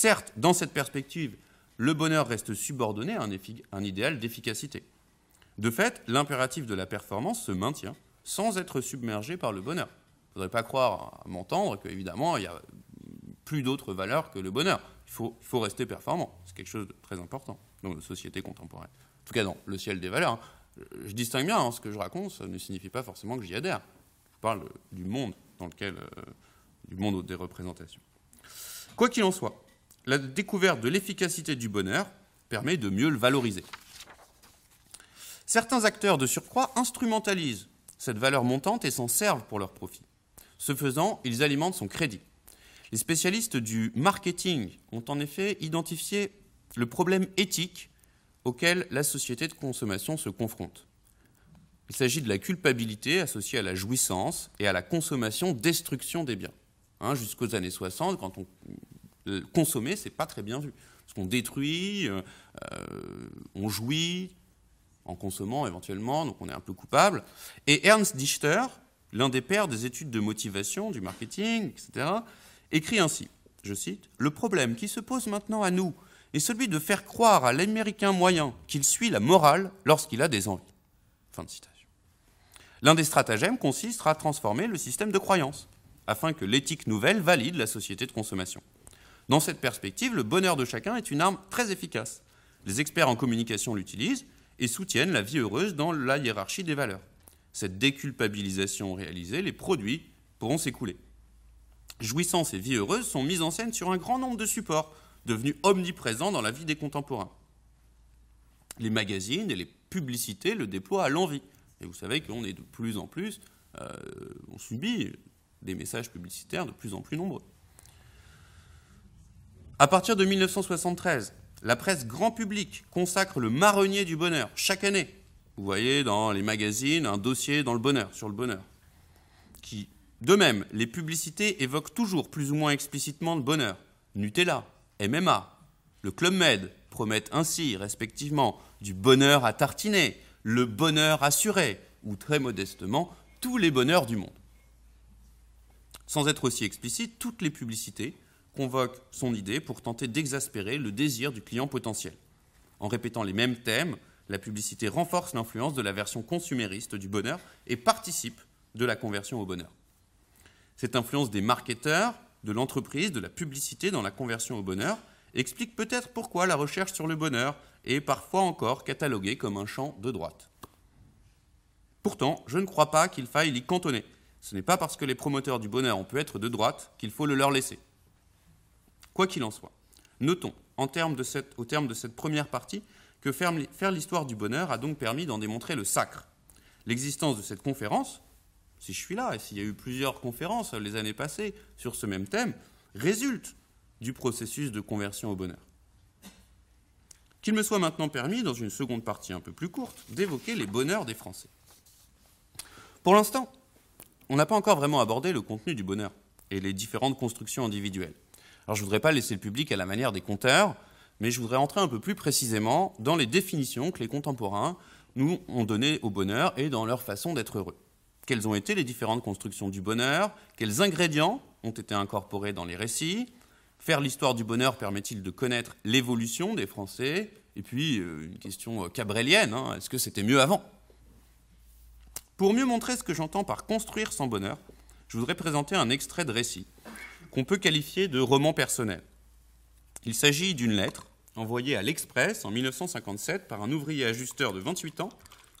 Certes, dans cette perspective, le bonheur reste subordonné à un, idéal d'efficacité. De fait, l'impératif de la performance se maintient sans être submergé par le bonheur. Il ne faudrait pas croire à m'entendre qu'évidemment, il n'y a plus d'autres valeurs que le bonheur. Il faut, rester performant. C'est quelque chose de très important dans nos sociétés contemporaines. En tout cas, dans le ciel des valeurs. Hein. Je distingue bien hein, ce que je raconte, ça ne signifie pas forcément que j'y adhère. Je parle du monde dans lequel, euh, du monde des représentations. Quoi qu'il en soit, la découverte de l'efficacité du bonheur permet de mieux le valoriser. Certains acteurs de surcroît instrumentalisent cette valeur montante et s'en servent pour leur profit. Ce faisant, ils alimentent son crédit. Les spécialistes du marketing ont en effet identifié le problème éthique auquel la société de consommation se confronte. Il s'agit de la culpabilité associée à la jouissance et à la consommation-destruction des biens. Hein, jusqu'aux années 60, quand on euh, consommer, c'est pas très bien vu. Parce qu'on détruit, euh, euh, on jouit en consommant éventuellement, donc on est un peu coupable. Et Ernst Dichter, l'un des pères des études de motivation, du marketing, etc., écrit ainsi, je cite, Le problème qui se pose maintenant à nous est celui de faire croire à l'Américain moyen qu'il suit la morale lorsqu'il a des envies. Fin de citation. L'un des stratagèmes consiste à transformer le système de croyance, afin que l'éthique nouvelle valide la société de consommation. Dans cette perspective, le bonheur de chacun est une arme très efficace. Les experts en communication l'utilisent et soutiennent la vie heureuse dans la hiérarchie des valeurs. Cette déculpabilisation réalisée, les produits pourront s'écouler. Jouissance et vie heureuse sont mises en scène sur un grand nombre de supports, devenus omniprésents dans la vie des contemporains. Les magazines et les publicités le déploient à l'envie. Et vous savez qu'on est de plus en plus, euh, on subit des messages publicitaires de plus en plus nombreux. À partir de 1973, la presse grand public consacre le marronnier du bonheur chaque année. Vous voyez dans les magazines un dossier dans le bonheur, sur le bonheur. Qui, de même, les publicités évoquent toujours plus ou moins explicitement le bonheur. Nutella, MMA, le Club Med promettent ainsi, respectivement, du bonheur à tartiner, le bonheur assuré, ou très modestement, tous les bonheurs du monde. Sans être aussi explicite, toutes les publicités convoque son idée pour tenter d'exaspérer le désir du client potentiel. En répétant les mêmes thèmes, la publicité renforce l'influence de la version consumériste du bonheur et participe de la conversion au bonheur. Cette influence des marketeurs, de l'entreprise, de la publicité dans la conversion au bonheur explique peut-être pourquoi la recherche sur le bonheur est parfois encore cataloguée comme un champ de droite. Pourtant, je ne crois pas qu'il faille l'y cantonner. Ce n'est pas parce que les promoteurs du bonheur ont pu être de droite qu'il faut le leur laisser. Quoi qu'il en soit, notons, au terme de cette première partie, que faire l'histoire du bonheur a donc permis d'en démontrer le sacre. L'existence de cette conférence, si je suis là et s'il y a eu plusieurs conférences euh, les années passées sur ce même thème, résulte du processus de conversion au bonheur. Qu'il me soit maintenant permis, dans une seconde partie un peu plus courte, d'évoquer les bonheurs des Français. Pour l'instant, on n'a pas encore vraiment abordé le contenu du bonheur et les différentes constructions individuelles. Alors je ne voudrais pas laisser le public à la manière des conteurs, mais je voudrais entrer un peu plus précisément dans les définitions que les contemporains nous ont données au bonheur et dans leur façon d'être heureux. Quelles ont été les différentes constructions du bonheur Quels ingrédients ont été incorporés dans les récits Faire l'histoire du bonheur permet-il de connaître l'évolution des Français Et puis, euh, une question euh, cabrélienne, hein, est-ce que c'était mieux avant Pour mieux montrer ce que j'entends par construire sans bonheur, je voudrais présenter un extrait de récit on peut qualifier de roman personnel. Il s'agit d'une lettre envoyée à l'Express en 1957 par un ouvrier ajusteur de 28 ans,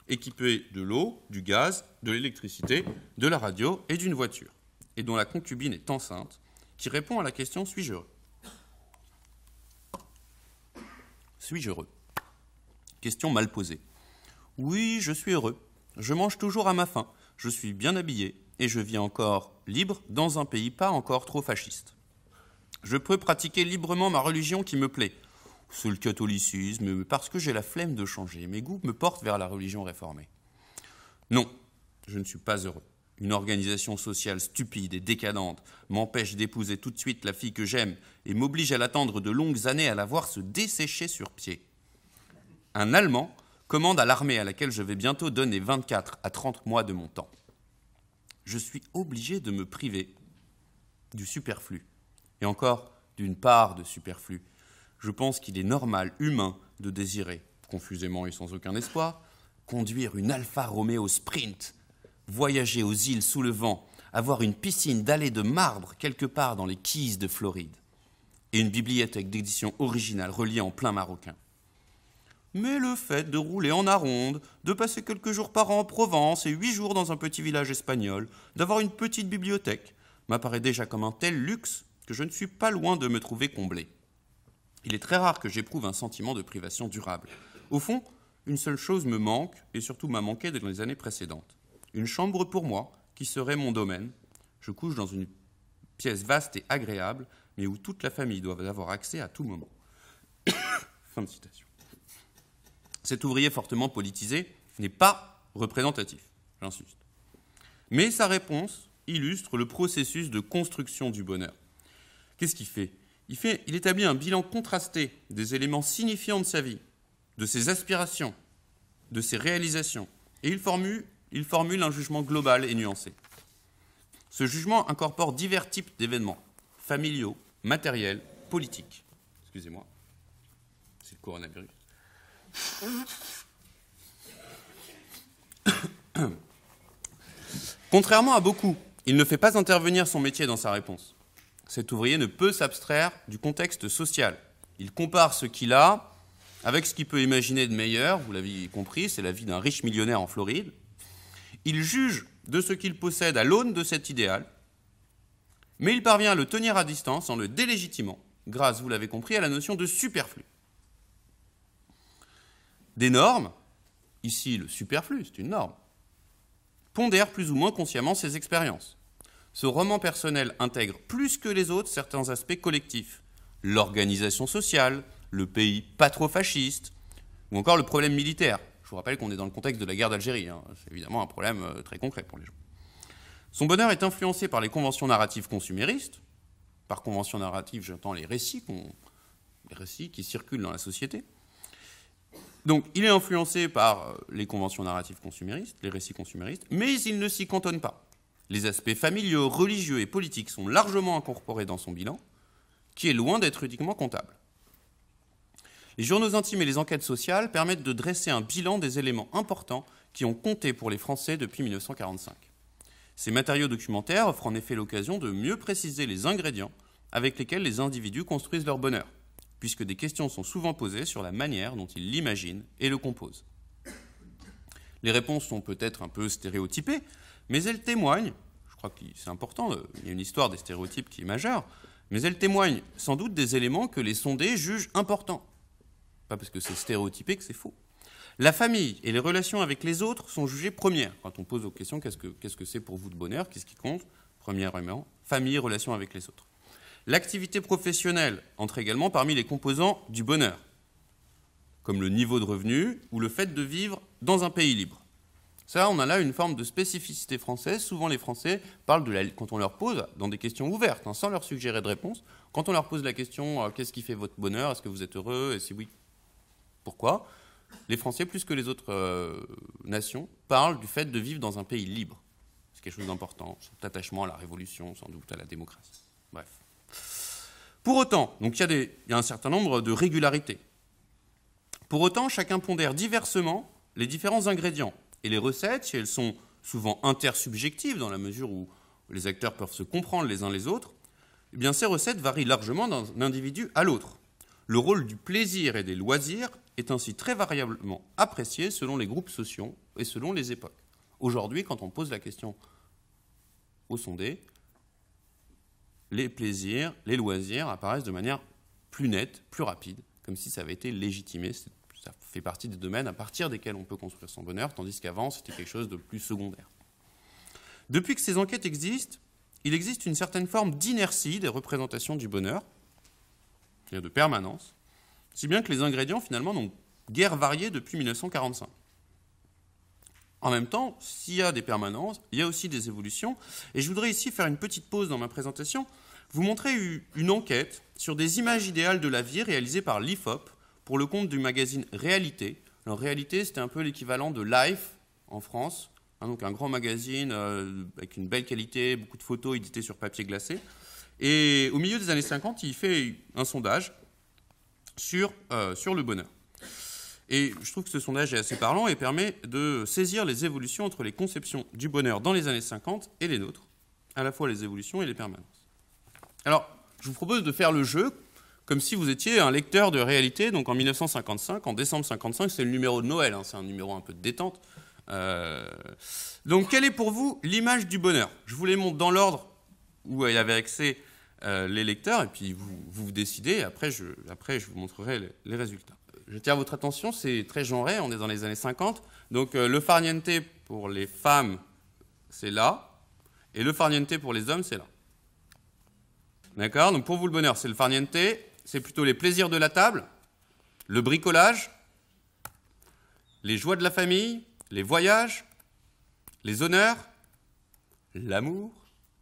équipé de l'eau, du gaz, de l'électricité, de la radio et d'une voiture, et dont la concubine est enceinte, qui répond à la question Suis-je heureux Suis-je heureux Question mal posée. Oui, je suis heureux. Je mange toujours à ma faim. Je suis bien habillé et je vis encore libre dans un pays pas encore trop fasciste. Je peux pratiquer librement ma religion qui me plaît, sous le catholicisme, parce que j'ai la flemme de changer. Mes goûts me portent vers la religion réformée. Non, je ne suis pas heureux. Une organisation sociale stupide et décadente m'empêche d'épouser tout de suite la fille que j'aime et m'oblige à l'attendre de longues années à la voir se dessécher sur pied. Un Allemand commande à l'armée à laquelle je vais bientôt donner 24 à 30 mois de mon temps je suis obligé de me priver du superflu. Et encore, d'une part de superflu. Je pense qu'il est normal, humain, de désirer, confusément et sans aucun espoir, conduire une Alfa Romeo Sprint, voyager aux îles sous le vent, avoir une piscine d'allée de marbre quelque part dans les Keys de Floride, et une bibliothèque d'édition originale reliée en plein marocain. Mais le fait de rouler en aronde, de passer quelques jours par an en Provence et huit jours dans un petit village espagnol, d'avoir une petite bibliothèque, m'apparaît déjà comme un tel luxe que je ne suis pas loin de me trouver comblé. Il est très rare que j'éprouve un sentiment de privation durable. Au fond, une seule chose me manque, et surtout m'a manqué dans les années précédentes. Une chambre pour moi, qui serait mon domaine. Je couche dans une pièce vaste et agréable, mais où toute la famille doit avoir accès à tout moment. fin de citation cet ouvrier fortement politisé n'est pas représentatif, j'insiste. Mais sa réponse illustre le processus de construction du bonheur. Qu'est-ce qu'il fait, il établit un bilan contrasté des éléments signifiants de sa vie, de ses aspirations, de ses réalisations, et il formule, il formule un jugement global et nuancé. Ce jugement incorpore divers types d'événements, familiaux, matériels, politiques. Excusez-moi, c'est le coronavirus. Contrairement à beaucoup, il ne fait pas intervenir son métier dans sa réponse. Cet ouvrier ne peut s'abstraire du contexte social. Il compare ce qu'il a avec ce qu'il peut imaginer de meilleur, vous l'avez compris, c'est la vie d'un riche millionnaire en Floride. Il juge de ce qu'il possède à l'aune de cet idéal, mais il parvient à le tenir à distance en le délégitimant, grâce, vous l'avez compris, à la notion de superflu des normes, ici le superflu, c'est une norme, pondère plus ou moins consciemment ses expériences. Ce roman personnel intègre plus que les autres certains aspects collectifs, l'organisation sociale, le pays pas trop fasciste, ou encore le problème militaire. Je vous rappelle qu'on est dans le contexte de la guerre d'Algérie, hein. c'est évidemment un problème euh, très concret pour les gens. Son bonheur est influencé par les conventions narratives consuméristes. Par conventions narratives, j'entends les récits qui circulent dans la société. Donc, il est influencé par euh, les conventions narratives consuméristes, les récits consuméristes, mais il ne s'y cantonne pas. Les aspects familiaux, religieux et politiques sont largement incorporés dans son bilan, qui est loin d'être uniquement comptable. Les journaux intimes et les enquêtes sociales permettent de dresser un bilan des éléments importants qui ont compté pour les Français depuis 1945. Ces matériaux documentaires offrent en effet l'occasion de mieux préciser les ingrédients avec lesquels les individus construisent leur bonheur puisque des questions sont souvent posées sur la manière dont il l'imagine et le compose. Les réponses sont peut-être un peu stéréotypées, mais elles témoignent, je crois que c'est important, euh, il y a une histoire des stéréotypes qui est majeure, mais elles témoignent sans doute des éléments que les sondés jugent importants. Pas parce que c'est stéréotypé que c'est faux. La famille et les relations avec les autres sont jugées premières. Quand on pose aux questions qu'est-ce que c'est pour vous de bonheur, qu'est-ce qui compte Premièrement, famille, relations avec les autres. L'activité professionnelle entre également parmi les composants du bonheur, comme le niveau de revenu ou le fait de vivre dans un pays libre. Ça, on a là une forme de spécificité française. Souvent, les Français parlent de la, quand on leur pose, dans des questions ouvertes, hein, sans leur suggérer de réponse, quand on leur pose la question euh, qu'est-ce qui fait votre bonheur Est-ce que vous êtes heureux Et si oui, pourquoi Les Français, plus que les autres euh, nations, parlent du fait de vivre dans un pays libre. C'est quelque chose d'important, cet attachement à la révolution, sans doute à la démocratie. Bref. Pour autant, donc il y, a un certain nombre de régularités. Pour autant, chacun pondère diversement les différents ingrédients. Et les recettes, si elles sont souvent intersubjectives, dans la mesure où les acteurs peuvent se comprendre les uns les autres, eh bien ces recettes varient largement d'un individu à l'autre. Le rôle du plaisir et des loisirs est ainsi très variablement apprécié selon les groupes sociaux et selon les époques. Aujourd'hui, quand on pose la question aux sondés, les plaisirs, les loisirs apparaissent de manière plus nette, plus rapide, comme si ça avait été légitimé. Ça fait partie des domaines à partir desquels on peut construire son bonheur, tandis qu'avant, c'était quelque chose de plus secondaire. Depuis que ces enquêtes existent, il existe une certaine forme d'inertie des représentations du bonheur, c'est-à-dire de permanence, si bien que les ingrédients finalement n'ont guère varié depuis 1945. En même temps, s'il y a des permanences, il y a aussi des évolutions. Et je voudrais ici faire une petite pause dans ma présentation, vous montrer une enquête sur des images idéales de la vie réalisées par l'IFOP pour le compte du magazine Réalité. Alors Réalité, c'était un peu l'équivalent de Life en France, hein, donc un grand magazine euh, avec une belle qualité, beaucoup de photos éditées sur papier glacé. Et au milieu des années 50, il fait un sondage sur, euh, sur le bonheur. Et je trouve que ce sondage est assez parlant et permet de saisir les évolutions entre les conceptions du bonheur dans les années 50 et les nôtres, à la fois les évolutions et les permanences. Alors, je vous propose de faire le jeu comme si vous étiez un lecteur de réalité, donc en 1955, en décembre 55, c'est le numéro de Noël, hein, c'est un numéro un peu de détente. Euh, donc, quelle est pour vous l'image du bonheur Je vous les montre dans l'ordre où il avait accès euh, les lecteurs, et puis vous, vous décidez, après je, après je vous montrerai les résultats. Je tiens votre attention, c'est très genré, on est dans les années 50. Donc euh, le farniente pour les femmes, c'est là, et le farniente pour les hommes, c'est là. D'accord Donc pour vous, le bonheur, c'est le farniente, c'est plutôt les plaisirs de la table, le bricolage, les joies de la famille, les voyages, les honneurs, l'amour,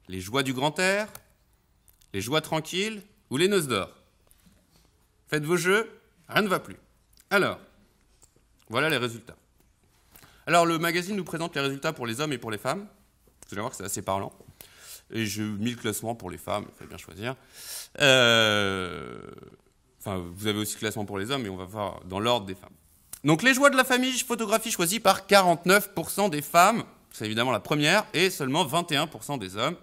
les joies du grand air, les joies tranquilles ou les noces d'or. Faites vos jeux, rien ne va plus. Alors, voilà les résultats. Alors, le magazine nous présente les résultats pour les hommes et pour les femmes. Vous allez voir que c'est assez parlant. Et j'ai eu le classement pour les femmes, il faut bien choisir. Euh, enfin, vous avez aussi classement pour les hommes, mais on va voir dans l'ordre des femmes. Donc, les joies de la famille, photographie choisie par 49% des femmes, c'est évidemment la première, et seulement 21% des hommes.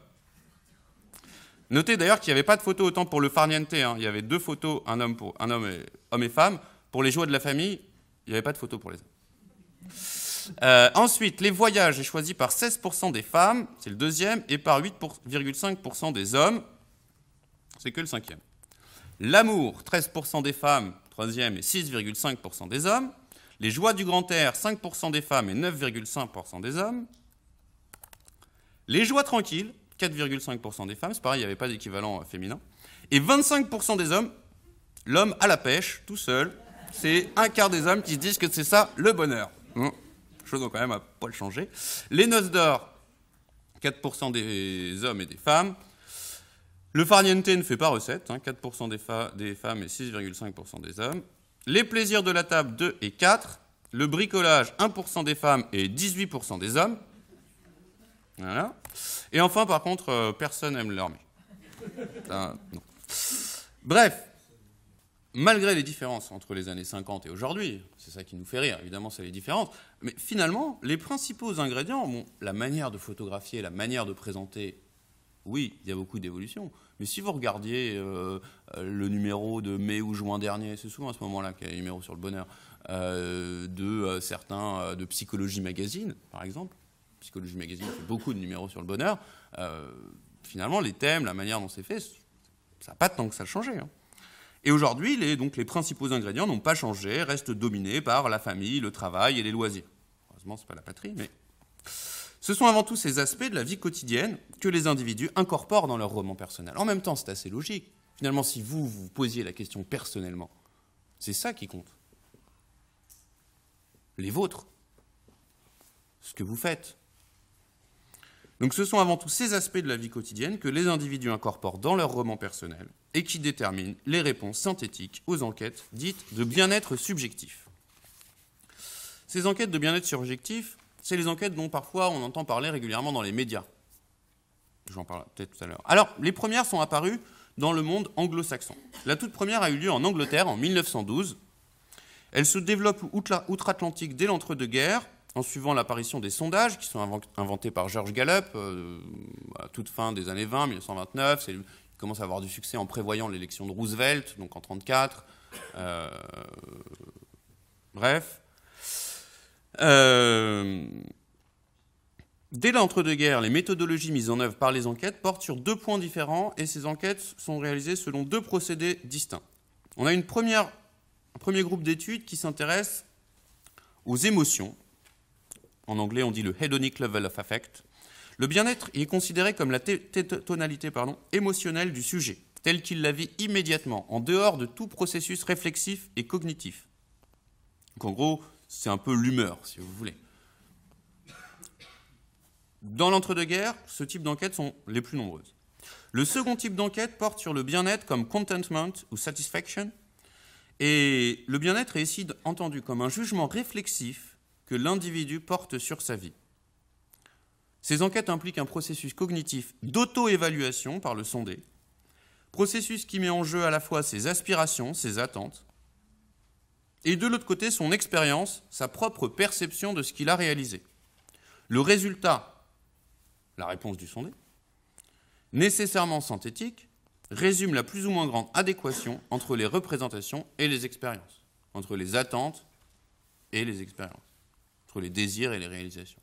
Notez d'ailleurs qu'il n'y avait pas de photo autant pour le Farniente, hein. il y avait deux photos, un homme, pour, un homme, et, homme et femme, pour les joies de la famille, il n'y avait pas de photo pour les hommes. Euh, ensuite, les voyages est choisi par 16% des femmes, c'est le deuxième, et par 8,5% des hommes, c'est que le cinquième. L'amour, 13% des femmes, troisième, et 6,5% des hommes. Les joies du grand air, 5% des femmes et 9,5% des hommes. Les joies tranquilles, 4,5% des femmes, c'est pareil, il n'y avait pas d'équivalent euh, féminin. Et 25% des hommes, l'homme à la pêche, tout seul, c'est un quart des hommes qui disent que c'est ça le bonheur. chose quand même à le changer. Les noces d'or, 4% des hommes et des femmes. Le farniente ne fait pas recette, 4% hein, des, des, femmes et 6,5% des hommes. Les plaisirs de la table, 2 et 4. Le bricolage, 1% des femmes et 18% des hommes. Voilà. Et enfin, par contre, euh, personne n'aime l'armée. Ah, Bref, malgré les différences entre les années 50 et aujourd'hui, c'est ça qui nous fait rire, évidemment, c'est les différences, mais finalement, les principaux ingrédients, la manière de photographier, la manière de présenter, oui, il y a beaucoup d'évolutions, mais si vous regardiez euh, euh, le numéro de mai ou juin dernier, c'est souvent à ce moment-là qu'il y a les numéros sur le bonheur, euh, de certains, de Psychologie Magazine, par exemple, Psychologie Magazine fait beaucoup de numéros sur le bonheur, finalement, les thèmes, la manière dont c'est fait, ça n'a pas tant que ça changé. Hein. Et aujourd'hui, les, les principaux ingrédients n'ont pas changé, restent dominés par la famille, le travail et les loisirs. Heureusement, ce n'est pas la patrie, mais... Ce sont avant tout ces aspects de la vie quotidienne que les individus incorporent dans leur roman personnel. En même temps, c'est assez logique. Finalement, si vous vous posiez la question personnellement, c'est ça qui compte. Les vôtres. Ce que vous faites. Donc ce sont avant tout ces aspects de la vie quotidienne que les individus incorporent dans leur roman personnel et qui détermine les réponses synthétiques aux enquêtes dites de bien-être subjectif. Ces enquêtes de bien-être subjectif, c'est les enquêtes dont parfois on entend parler régulièrement dans les médias. J'en parle peut-être tout à l'heure. Alors, les premières sont apparues dans le monde anglo-saxon. La toute première a eu lieu en Angleterre en 1912. Elle se développe outre-Atlantique dès l'entre-deux-guerres, en suivant l'apparition des sondages qui sont inventés par George Gallup euh, à toute fin des années 20, 1929. C'est commence à avoir du succès en prévoyant l'élection de Roosevelt, donc en 1934. Euh, bref. Euh, dès l'entre-deux-guerres, les méthodologies mises en œuvre par les enquêtes portent sur deux points différents et ces enquêtes sont réalisées selon deux procédés distincts. On a une première, un premier groupe d'études qui s'intéresse aux émotions. En anglais, on dit le hedonic level of affect. Le bien-être est considéré comme la tonalité émotionnelle du sujet, tel qu'il la vit immédiatement, en dehors de tout processus réflexif et cognitif. Donc en gros, c'est un peu l'humeur, si vous voulez. Dans l'entre-deux-guerres, ce type d'enquête sont les plus nombreuses. Le second type d'enquête porte sur le bien-être comme contentment ou satisfaction. Et le bien-être est ici entendu comme un jugement réflexif que l'individu porte sur sa vie. Ces enquêtes impliquent un processus cognitif d'auto-évaluation par le sondé, processus qui met en jeu à la fois ses aspirations, ses attentes, et de l'autre côté son expérience, sa propre perception de ce qu'il a réalisé. Le résultat, la réponse du sondé, nécessairement synthétique, résume la plus ou moins grande adéquation entre les représentations et les expériences, entre les attentes et les expériences, entre les désirs et les réalisations.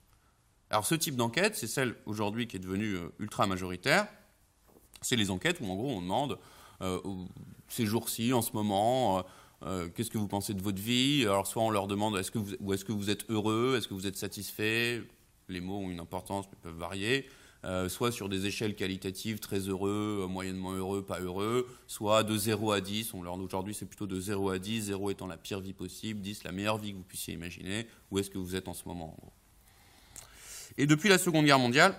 Alors ce type d'enquête, c'est celle aujourd'hui qui est devenue euh, ultra majoritaire. C'est les enquêtes où en gros on demande euh, ces jours-ci, en ce moment, euh, qu'est-ce que vous pensez de votre vie Alors soit on leur demande est est-ce que vous êtes heureux, est-ce que vous êtes satisfait Les mots ont une importance mais peuvent varier. soit sur des échelles qualitatives, très heureux, moyennement heureux, pas heureux, soit de 0 à 10. On leur aujourd'hui, c'est plutôt de 0 à 10, 0 étant la pire vie possible, 10 la meilleure vie que vous puissiez imaginer. Où est-ce que vous êtes en ce moment et depuis la Seconde Guerre mondiale,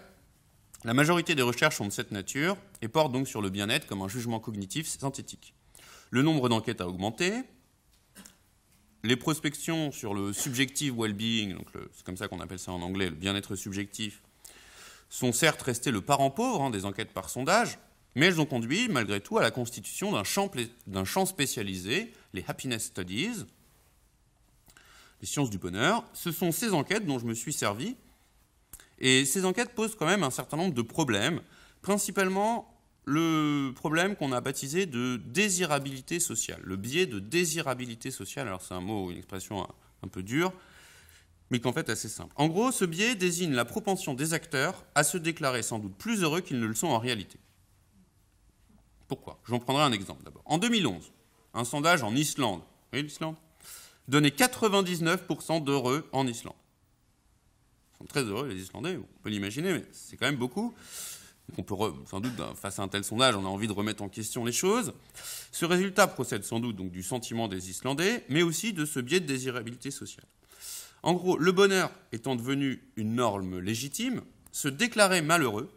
la majorité des recherches sont de cette nature et portent donc sur le bien-être comme un jugement cognitif synthétique. Le nombre d'enquêtes a augmenté, les prospections sur le subjective well-being, c'est comme ça qu'on appelle ça en anglais, le bien-être subjectif, sont certes restées le parent pauvre hein, des enquêtes par sondage, mais elles ont conduit malgré tout à la constitution d'un champ, champ, spécialisé, les Happiness Studies, les sciences du bonheur. Ce sont ces enquêtes dont je me suis servi et ces enquêtes posent quand même un certain nombre de problèmes, principalement le problème qu'on a baptisé de désirabilité sociale, le biais de désirabilité sociale. Alors c'est un mot, une expression un peu dure, mais qu'en fait assez simple. En gros, ce biais désigne la propension des acteurs à se déclarer sans doute plus heureux qu'ils ne le sont en réalité. Pourquoi J'en prendrai un exemple d'abord. En 2011, un sondage en Islande, donnait 99% d'heureux en Islande très heureux, les Islandais, on peut l'imaginer, mais c'est quand même beaucoup. on peut sans doute, face à un tel sondage, on a envie de remettre en question les choses. Ce résultat procède sans doute donc du sentiment des Islandais, mais aussi de ce biais de désirabilité sociale. En gros, le bonheur étant devenu une norme légitime, se déclarer malheureux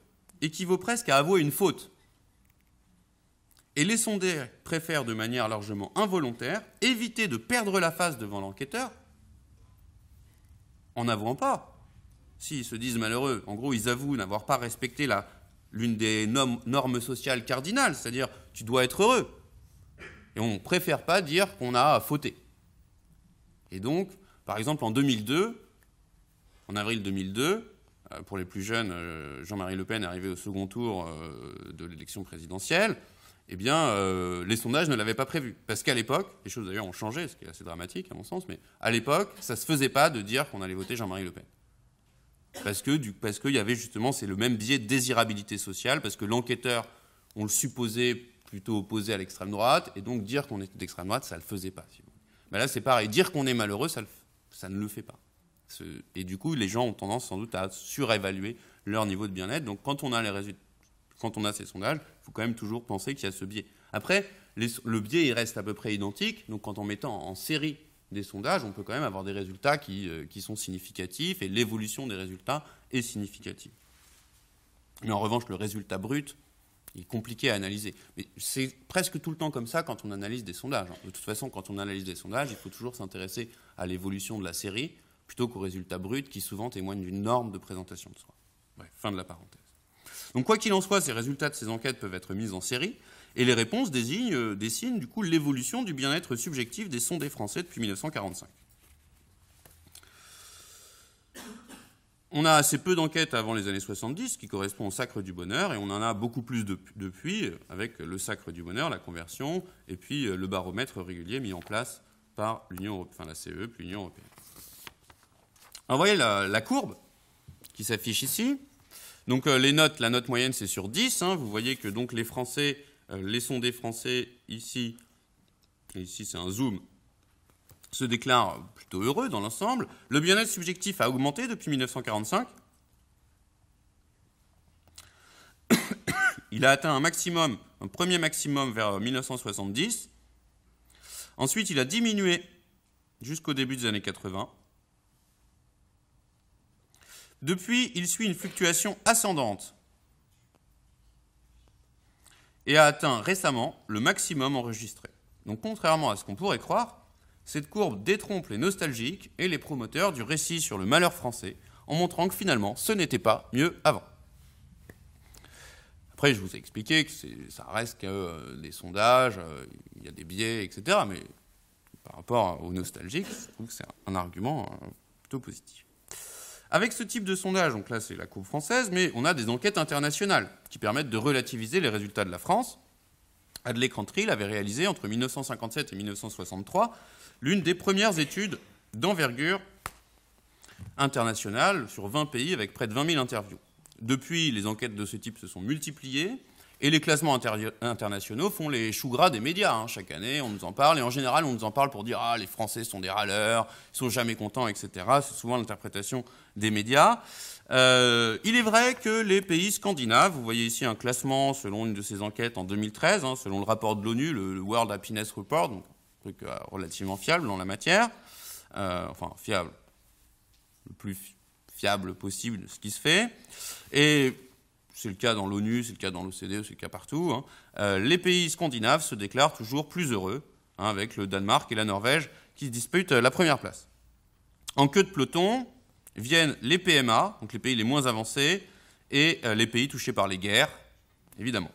équivaut presque à avouer une faute. Et les sondés préfèrent de manière largement involontaire éviter de perdre la face devant l'enquêteur en n'avouant pas S'ils se disent malheureux. En gros, ils avouent n'avoir pas respecté l'une des normes sociales cardinales, c'est-à-dire tu dois être heureux. Et on ne préfère pas dire qu'on a fauté. Et donc, par exemple, en 2002, en avril 2002, euh, pour les plus jeunes, euh, Jean-Marie Le Pen est arrivé au second tour euh, de l'élection présidentielle, eh bien, les sondages ne l'avaient pas prévu. Parce qu'à l'époque, les choses d'ailleurs ont changé, ce qui est assez dramatique à mon sens, mais à l'époque, ça ne se faisait pas de dire qu'on allait voter Jean-Marie Le Pen parce que parce qu'il y avait justement c'est le même biais de désirabilité sociale parce que l'enquêteur on le supposait plutôt opposé à l'extrême droite et donc dire qu'on était d'extrême droite ça le faisait pas. Mais là c'est pareil dire qu'on est malheureux ça, ça ne le fait pas. Et du coup les gens ont tendance sans doute à surévaluer leur niveau de bien-être donc quand on a les résultats quand on a ces sondages, il faut quand même toujours penser qu'il y a ce biais. Après, le biais, il reste à peu près identique. Donc, quand on met en série des sondages, on peut quand même avoir des résultats euh, qui, sont significatifs et l'évolution des résultats est significative. Mais en revanche, le résultat brut est compliqué à analyser. Mais c'est presque tout le temps comme ça quand on analyse des sondages. Hein. De toute façon, quand on analyse des sondages, il faut toujours s'intéresser à l'évolution de la série plutôt qu'au résultat brut qui souvent témoigne d'une norme de présentation de soi. fin de la parenthèse. Donc quoi qu'il en soit, ces résultats de ces enquêtes peuvent être mis en série. Et les réponses désignent, euh, dessinent du coup l'évolution du bien-être subjectif des sondés français depuis 1945. On a assez peu d'enquêtes avant les années 70, qui correspond au sacre du bonheur, et on en a beaucoup plus depuis, avec le sacre du bonheur, la conversion, et puis euh, le baromètre régulier mis en place par l'Union, enfin la CE, e puis l'Union européenne. vous voyez la, courbe qui s'affiche ici. Donc euh, les notes, la note moyenne c'est sur 10. Hein. vous voyez que donc les Français euh, les sondés français ici, ici c'est un zoom, se déclarent plutôt heureux dans l'ensemble. Le bien-être subjectif a augmenté depuis 1945. Il a atteint un maximum, un premier maximum vers 1970. Ensuite, il a diminué jusqu'au début des années 80. Depuis, il suit une fluctuation ascendante et a atteint récemment le maximum enregistré. Donc contrairement à ce qu'on pourrait croire, cette courbe détrompe les nostalgiques et les promoteurs du récit sur le malheur français en montrant que finalement ce n'était pas mieux avant. Après, je vous ai expliqué que ça reste que euh, des sondages, euh, il y a des biais, etc. Mais par rapport aux nostalgiques, je trouve que c'est un argument euh, plutôt positif. Avec ce type de sondage, donc là c'est la Coupe française, mais on a des enquêtes internationales qui permettent de relativiser les résultats de la France. Adelaide Cantril avait réalisé entre 1957 et 1963 l'une des premières études d'envergure internationale sur 20 pays avec près de 20 000 interviews. Depuis, les enquêtes de ce type se sont multipliées et les classements internationaux font les choux gras des médias. Hein. Chaque année, on nous en parle. Et en général, on nous en parle pour dire Ah, les Français sont des râleurs, ils sont jamais contents, etc. C'est souvent l'interprétation des médias. Euh, il est vrai que les pays scandinaves, vous voyez ici un classement selon une de ces enquêtes en 2013, hein, selon le rapport de l'ONU, le, World Happiness Report, donc un truc euh, relativement fiable en la matière. Euh, enfin, fiable. Le plus fiable possible de ce qui se fait. Et c'est le cas dans l'ONU, c'est le cas dans l'OCDE, c'est le cas partout, hein. euh, les pays scandinaves se déclarent toujours plus heureux, hein, avec le Danemark et la Norvège qui disputent la première place. En queue de peloton viennent les PMA, donc les pays les moins avancés, et euh, les pays touchés par les guerres, évidemment.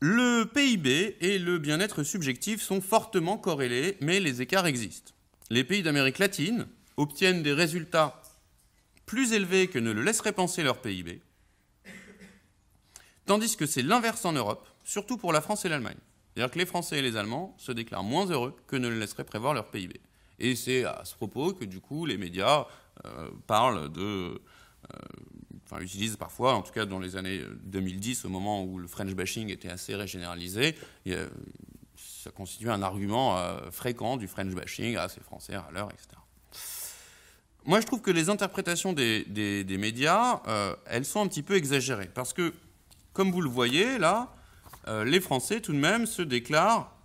Le PIB et le bien-être subjectif sont fortement corrélés, mais les écarts existent. Les pays d'Amérique latine obtiennent des résultats plus élevé que ne le laisserait penser leur PIB, tandis que c'est l'inverse en Europe, surtout pour la France et l'Allemagne. C'est-à-dire que les Français et les Allemands se déclarent moins heureux que ne le laisserait prévoir leur PIB. Et c'est à ce propos que du coup les médias euh, parlent de, euh, enfin utilisent parfois, en tout cas dans les années 2010, euh, au moment où le French bashing était assez régénéralisé, ça constituait un argument fréquent du French bashing, ah c'est français, à l'heure, etc. Moi, je trouve que les interprétations des, médias, euh, elles sont un petit peu exagérées. Parce que, comme vous le voyez, là, euh, les Français, tout de même, se déclarent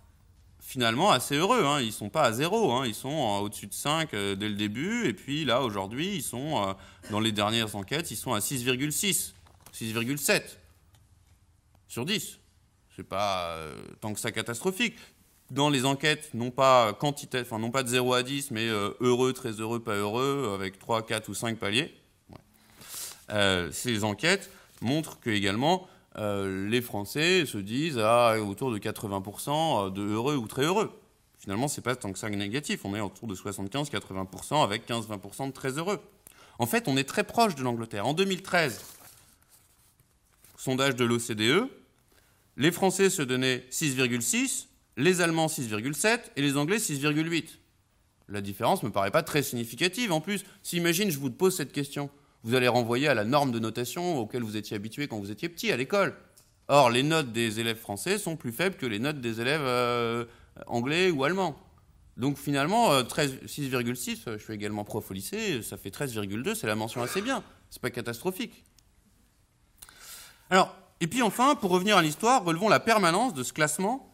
finalement assez heureux. Hein. Ils ne sont pas à zéro. Hein. Ils sont au-dessus de 5 euh, dès le début. Et puis, là, aujourd'hui, ils sont, dans les dernières enquêtes, ils sont à 6,6, 6,7 sur 10. C'est pas tant que ça catastrophique dans les enquêtes, non pas, quantité, enfin, non pas de 0 à 10, mais euh, heureux, très heureux, pas heureux, avec 3, 4 ou 5 paliers, euh, ces enquêtes montrent que également euh, les Français se disent ah, autour de 80% de heureux ou très heureux. Finalement, c'est pas tant que ça négatif, on est autour de 75-80% avec 15-20% de très heureux. En fait, on est très proche de l'Angleterre. En 2013, sondage de l'OCDE, les Français se donnaient 6,6, les Allemands 6,7 et les Anglais 6,8. La différence ne me paraît pas très significative. En plus, si imagine, je vous pose cette question, vous allez renvoyer à la norme de notation auquel vous étiez habitué quand vous étiez petit à l'école. Or, les notes des élèves français sont plus faibles que les notes des élèves euh, anglais ou allemands. Donc finalement, 6,6, euh, euh, je suis également prof au lycée, ça fait 13,2, c'est la mention assez bien. C'est pas catastrophique. Alors, et puis enfin, pour revenir à l'histoire, relevons la permanence de ce classement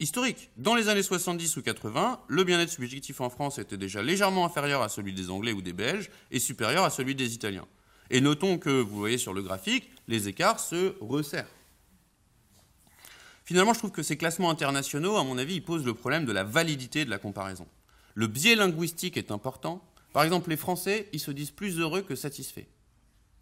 historique. Dans les années 70 ou 80, le bien-être subjectif en France était déjà légèrement inférieur à celui des Anglais ou des Belges et supérieur à celui des Italiens. Et notons que, vous voyez sur le graphique, les écarts se resserrent. Finalement, je trouve que ces classements internationaux, à mon avis, posent le problème de la validité de la comparaison. Le biais linguistique est important. Par exemple, les Français, ils se disent plus heureux que satisfaits.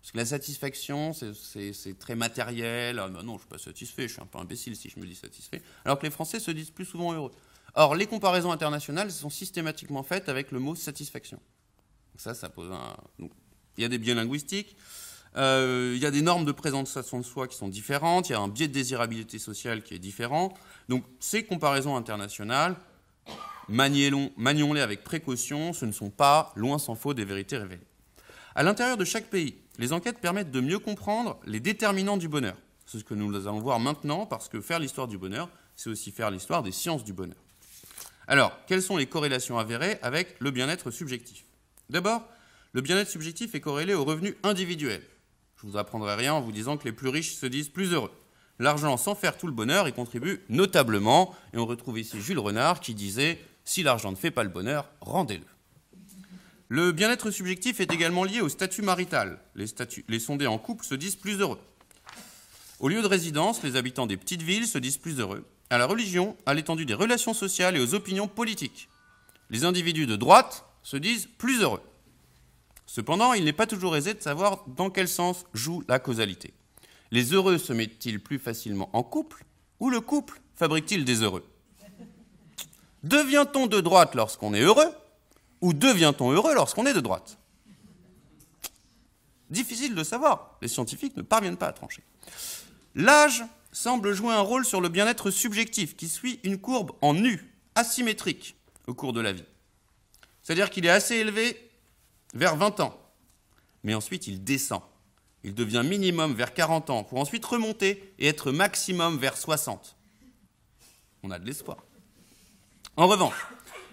Parce que la satisfaction, c'est très matériel. Ah, bah non, je ne suis pas satisfait, je suis un peu imbécile si je me dis satisfait. Alors que les Français se disent plus souvent heureux. Or, les comparaisons internationales sont systématiquement faites avec le mot satisfaction. ça, ça pose un... il y a des biais linguistiques, euh, il y a des normes de présentation de soi qui sont différentes, il y a un biais de désirabilité sociale qui est différent. Donc ces comparaisons internationales, manions-les avec précaution, ce ne sont pas, loin sans faux, des vérités révélées. À l'intérieur de chaque pays, les enquêtes permettent de mieux comprendre les déterminants du bonheur. C'est ce que nous allons voir maintenant parce que faire l'histoire du bonheur, c'est aussi faire l'histoire des sciences du bonheur. Alors, quelles sont les corrélations avérées avec le bien-être subjectif D'abord, le bien-être subjectif est corrélé au revenu individuel. Je ne vous apprendrai rien en vous disant que les plus riches se disent plus heureux. L'argent, sans faire tout le bonheur, y contribue notablement, et on retrouve ici Jules Renard qui disait Si l'argent ne fait pas le bonheur, rendez-le. Le bien-être subjectif est également lié au statut marital. Les, sondés en couple se disent plus heureux. Au lieu de résidence, les habitants des petites villes se disent plus heureux. À la religion, à l'étendue des relations sociales et aux opinions politiques. Les individus de droite se disent plus heureux. Cependant, il n'est pas toujours aisé de savoir dans quel sens joue la causalité. Les heureux se mettent-ils plus facilement en couple ou le couple fabrique-t-il des heureux Devient-on de droite lorsqu'on est heureux ou devient-on heureux lorsqu'on est de droite Difficile de savoir, les scientifiques ne parviennent pas à trancher. L'âge semble jouer un rôle sur le bien-être subjectif qui suit une courbe en U, asymétrique, au cours de la vie. C'est-à-dire qu'il est assez élevé vers 20 ans, mais ensuite il descend. Il devient minimum vers 40 ans pour ensuite remonter et être maximum vers 60. On a de l'espoir. En revanche,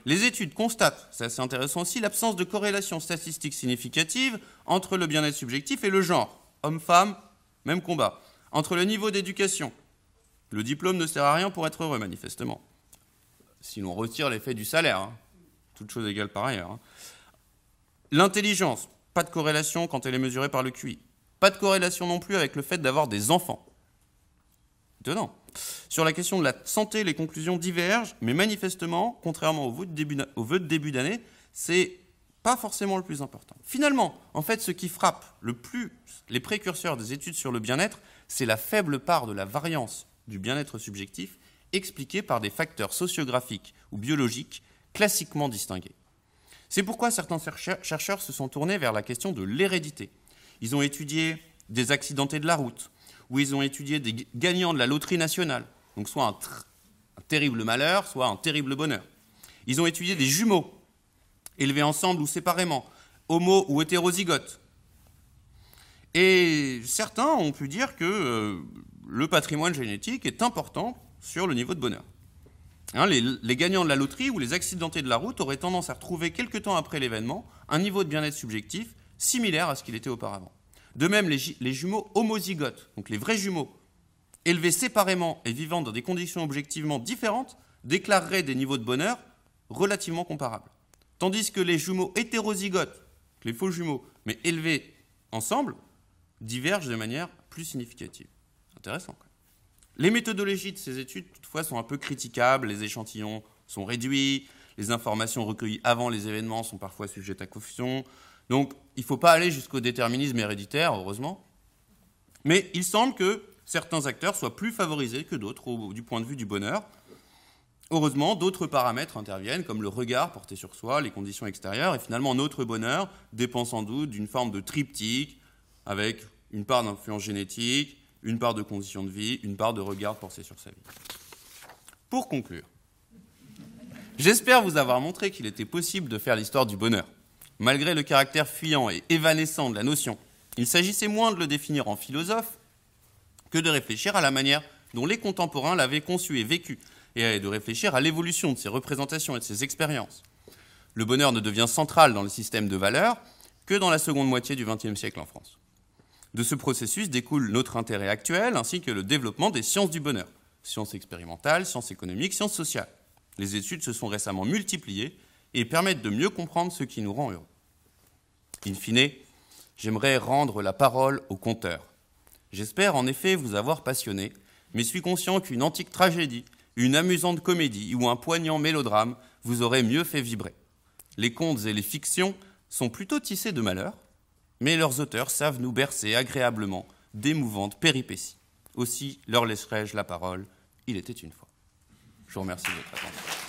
les études constatent, c'est assez intéressant aussi, l'absence de corrélation statistique significative entre le bien-être subjectif et le genre. Homme-femme, même combat. Entre le niveau d'éducation. Le diplôme ne sert à rien pour être heureux, manifestement. Si l'on retire l'effet du salaire, hein, toute chose égale par ailleurs. Hein. L'intelligence, pas de corrélation quand elle est mesurée par le QI. Pas de corrélation non plus avec le fait d'avoir des enfants. Étonnant. Sur la question de la santé, les conclusions divergent, mais manifestement, contrairement au vœux de début d'année, c'est pas forcément le plus important. Finalement, en fait, ce qui frappe le plus les précurseurs des études sur le bien-être, c'est la faible part de la variance du bien-être subjectif expliquée par des facteurs sociographiques ou biologiques classiquement distingués. C'est pourquoi certains chercheurs se sont tournés vers la question de l'hérédité. Ils ont étudié des accidentés de la route, où ils ont étudié des gagnants de la loterie nationale, donc soit un, terrible malheur, soit un terrible bonheur. Ils ont étudié des jumeaux, élevés ensemble ou séparément, homo ou hétérozygote. Et certains ont pu dire que euh, le patrimoine génétique est important sur le niveau de bonheur. Hein, les, les, gagnants de la loterie ou les accidentés de la route auraient tendance à retrouver quelque temps après l'événement un niveau de bien-être subjectif similaire à ce qu'il était auparavant. De même, les, jumeaux homozygotes, donc les vrais jumeaux, élevés séparément et vivant dans des conditions objectivement différentes, déclareraient des niveaux de bonheur relativement comparables. Tandis que les jumeaux hétérozygotes, les faux jumeaux, mais élevés ensemble, divergent de manière plus significative. Intéressant. Les méthodologies de ces études, toutefois, sont un peu critiquables, les échantillons sont réduits, les informations recueillies avant les événements sont parfois sujettes à confusion, donc il ne faut pas aller jusqu'au déterminisme héréditaire, heureusement. Mais il semble que certains acteurs soient plus favorisés que d'autres du point de vue du bonheur. Heureusement, d'autres paramètres interviennent, comme le regard porté sur soi, les conditions extérieures, et finalement notre bonheur dépend sans doute d'une forme de triptyque, avec une part d'influence génétique, une part de conditions de vie, une part de regard porté sur sa vie. Pour conclure, j'espère vous avoir montré qu'il était possible de faire l'histoire du bonheur malgré le caractère fuyant et évanescent de la notion. Il s'agissait moins de le définir en philosophe que de réfléchir à la manière dont les contemporains l'avaient conçu et vécu, et de réfléchir à l'évolution de ses représentations et de ses expériences. Le bonheur ne devient central dans le système de valeurs que dans la seconde moitié du XXe siècle en France. De ce processus découle notre intérêt actuel ainsi que le développement des sciences du bonheur, sciences expérimentales, sciences économiques, sciences sociales. Les études se sont récemment multipliées et permettent de mieux comprendre ce qui nous rend heureux. In fine, j'aimerais rendre la parole au conteur. J'espère en effet vous avoir passionné, mais suis conscient qu'une antique tragédie, une amusante comédie ou un poignant mélodrame vous auraient mieux fait vibrer. Les contes et les fictions sont plutôt tissés de malheur, mais leurs auteurs savent nous bercer agréablement d'émouvantes péripéties. Aussi leur laisserai-je la parole, il était une fois. Je vous remercie de votre attention.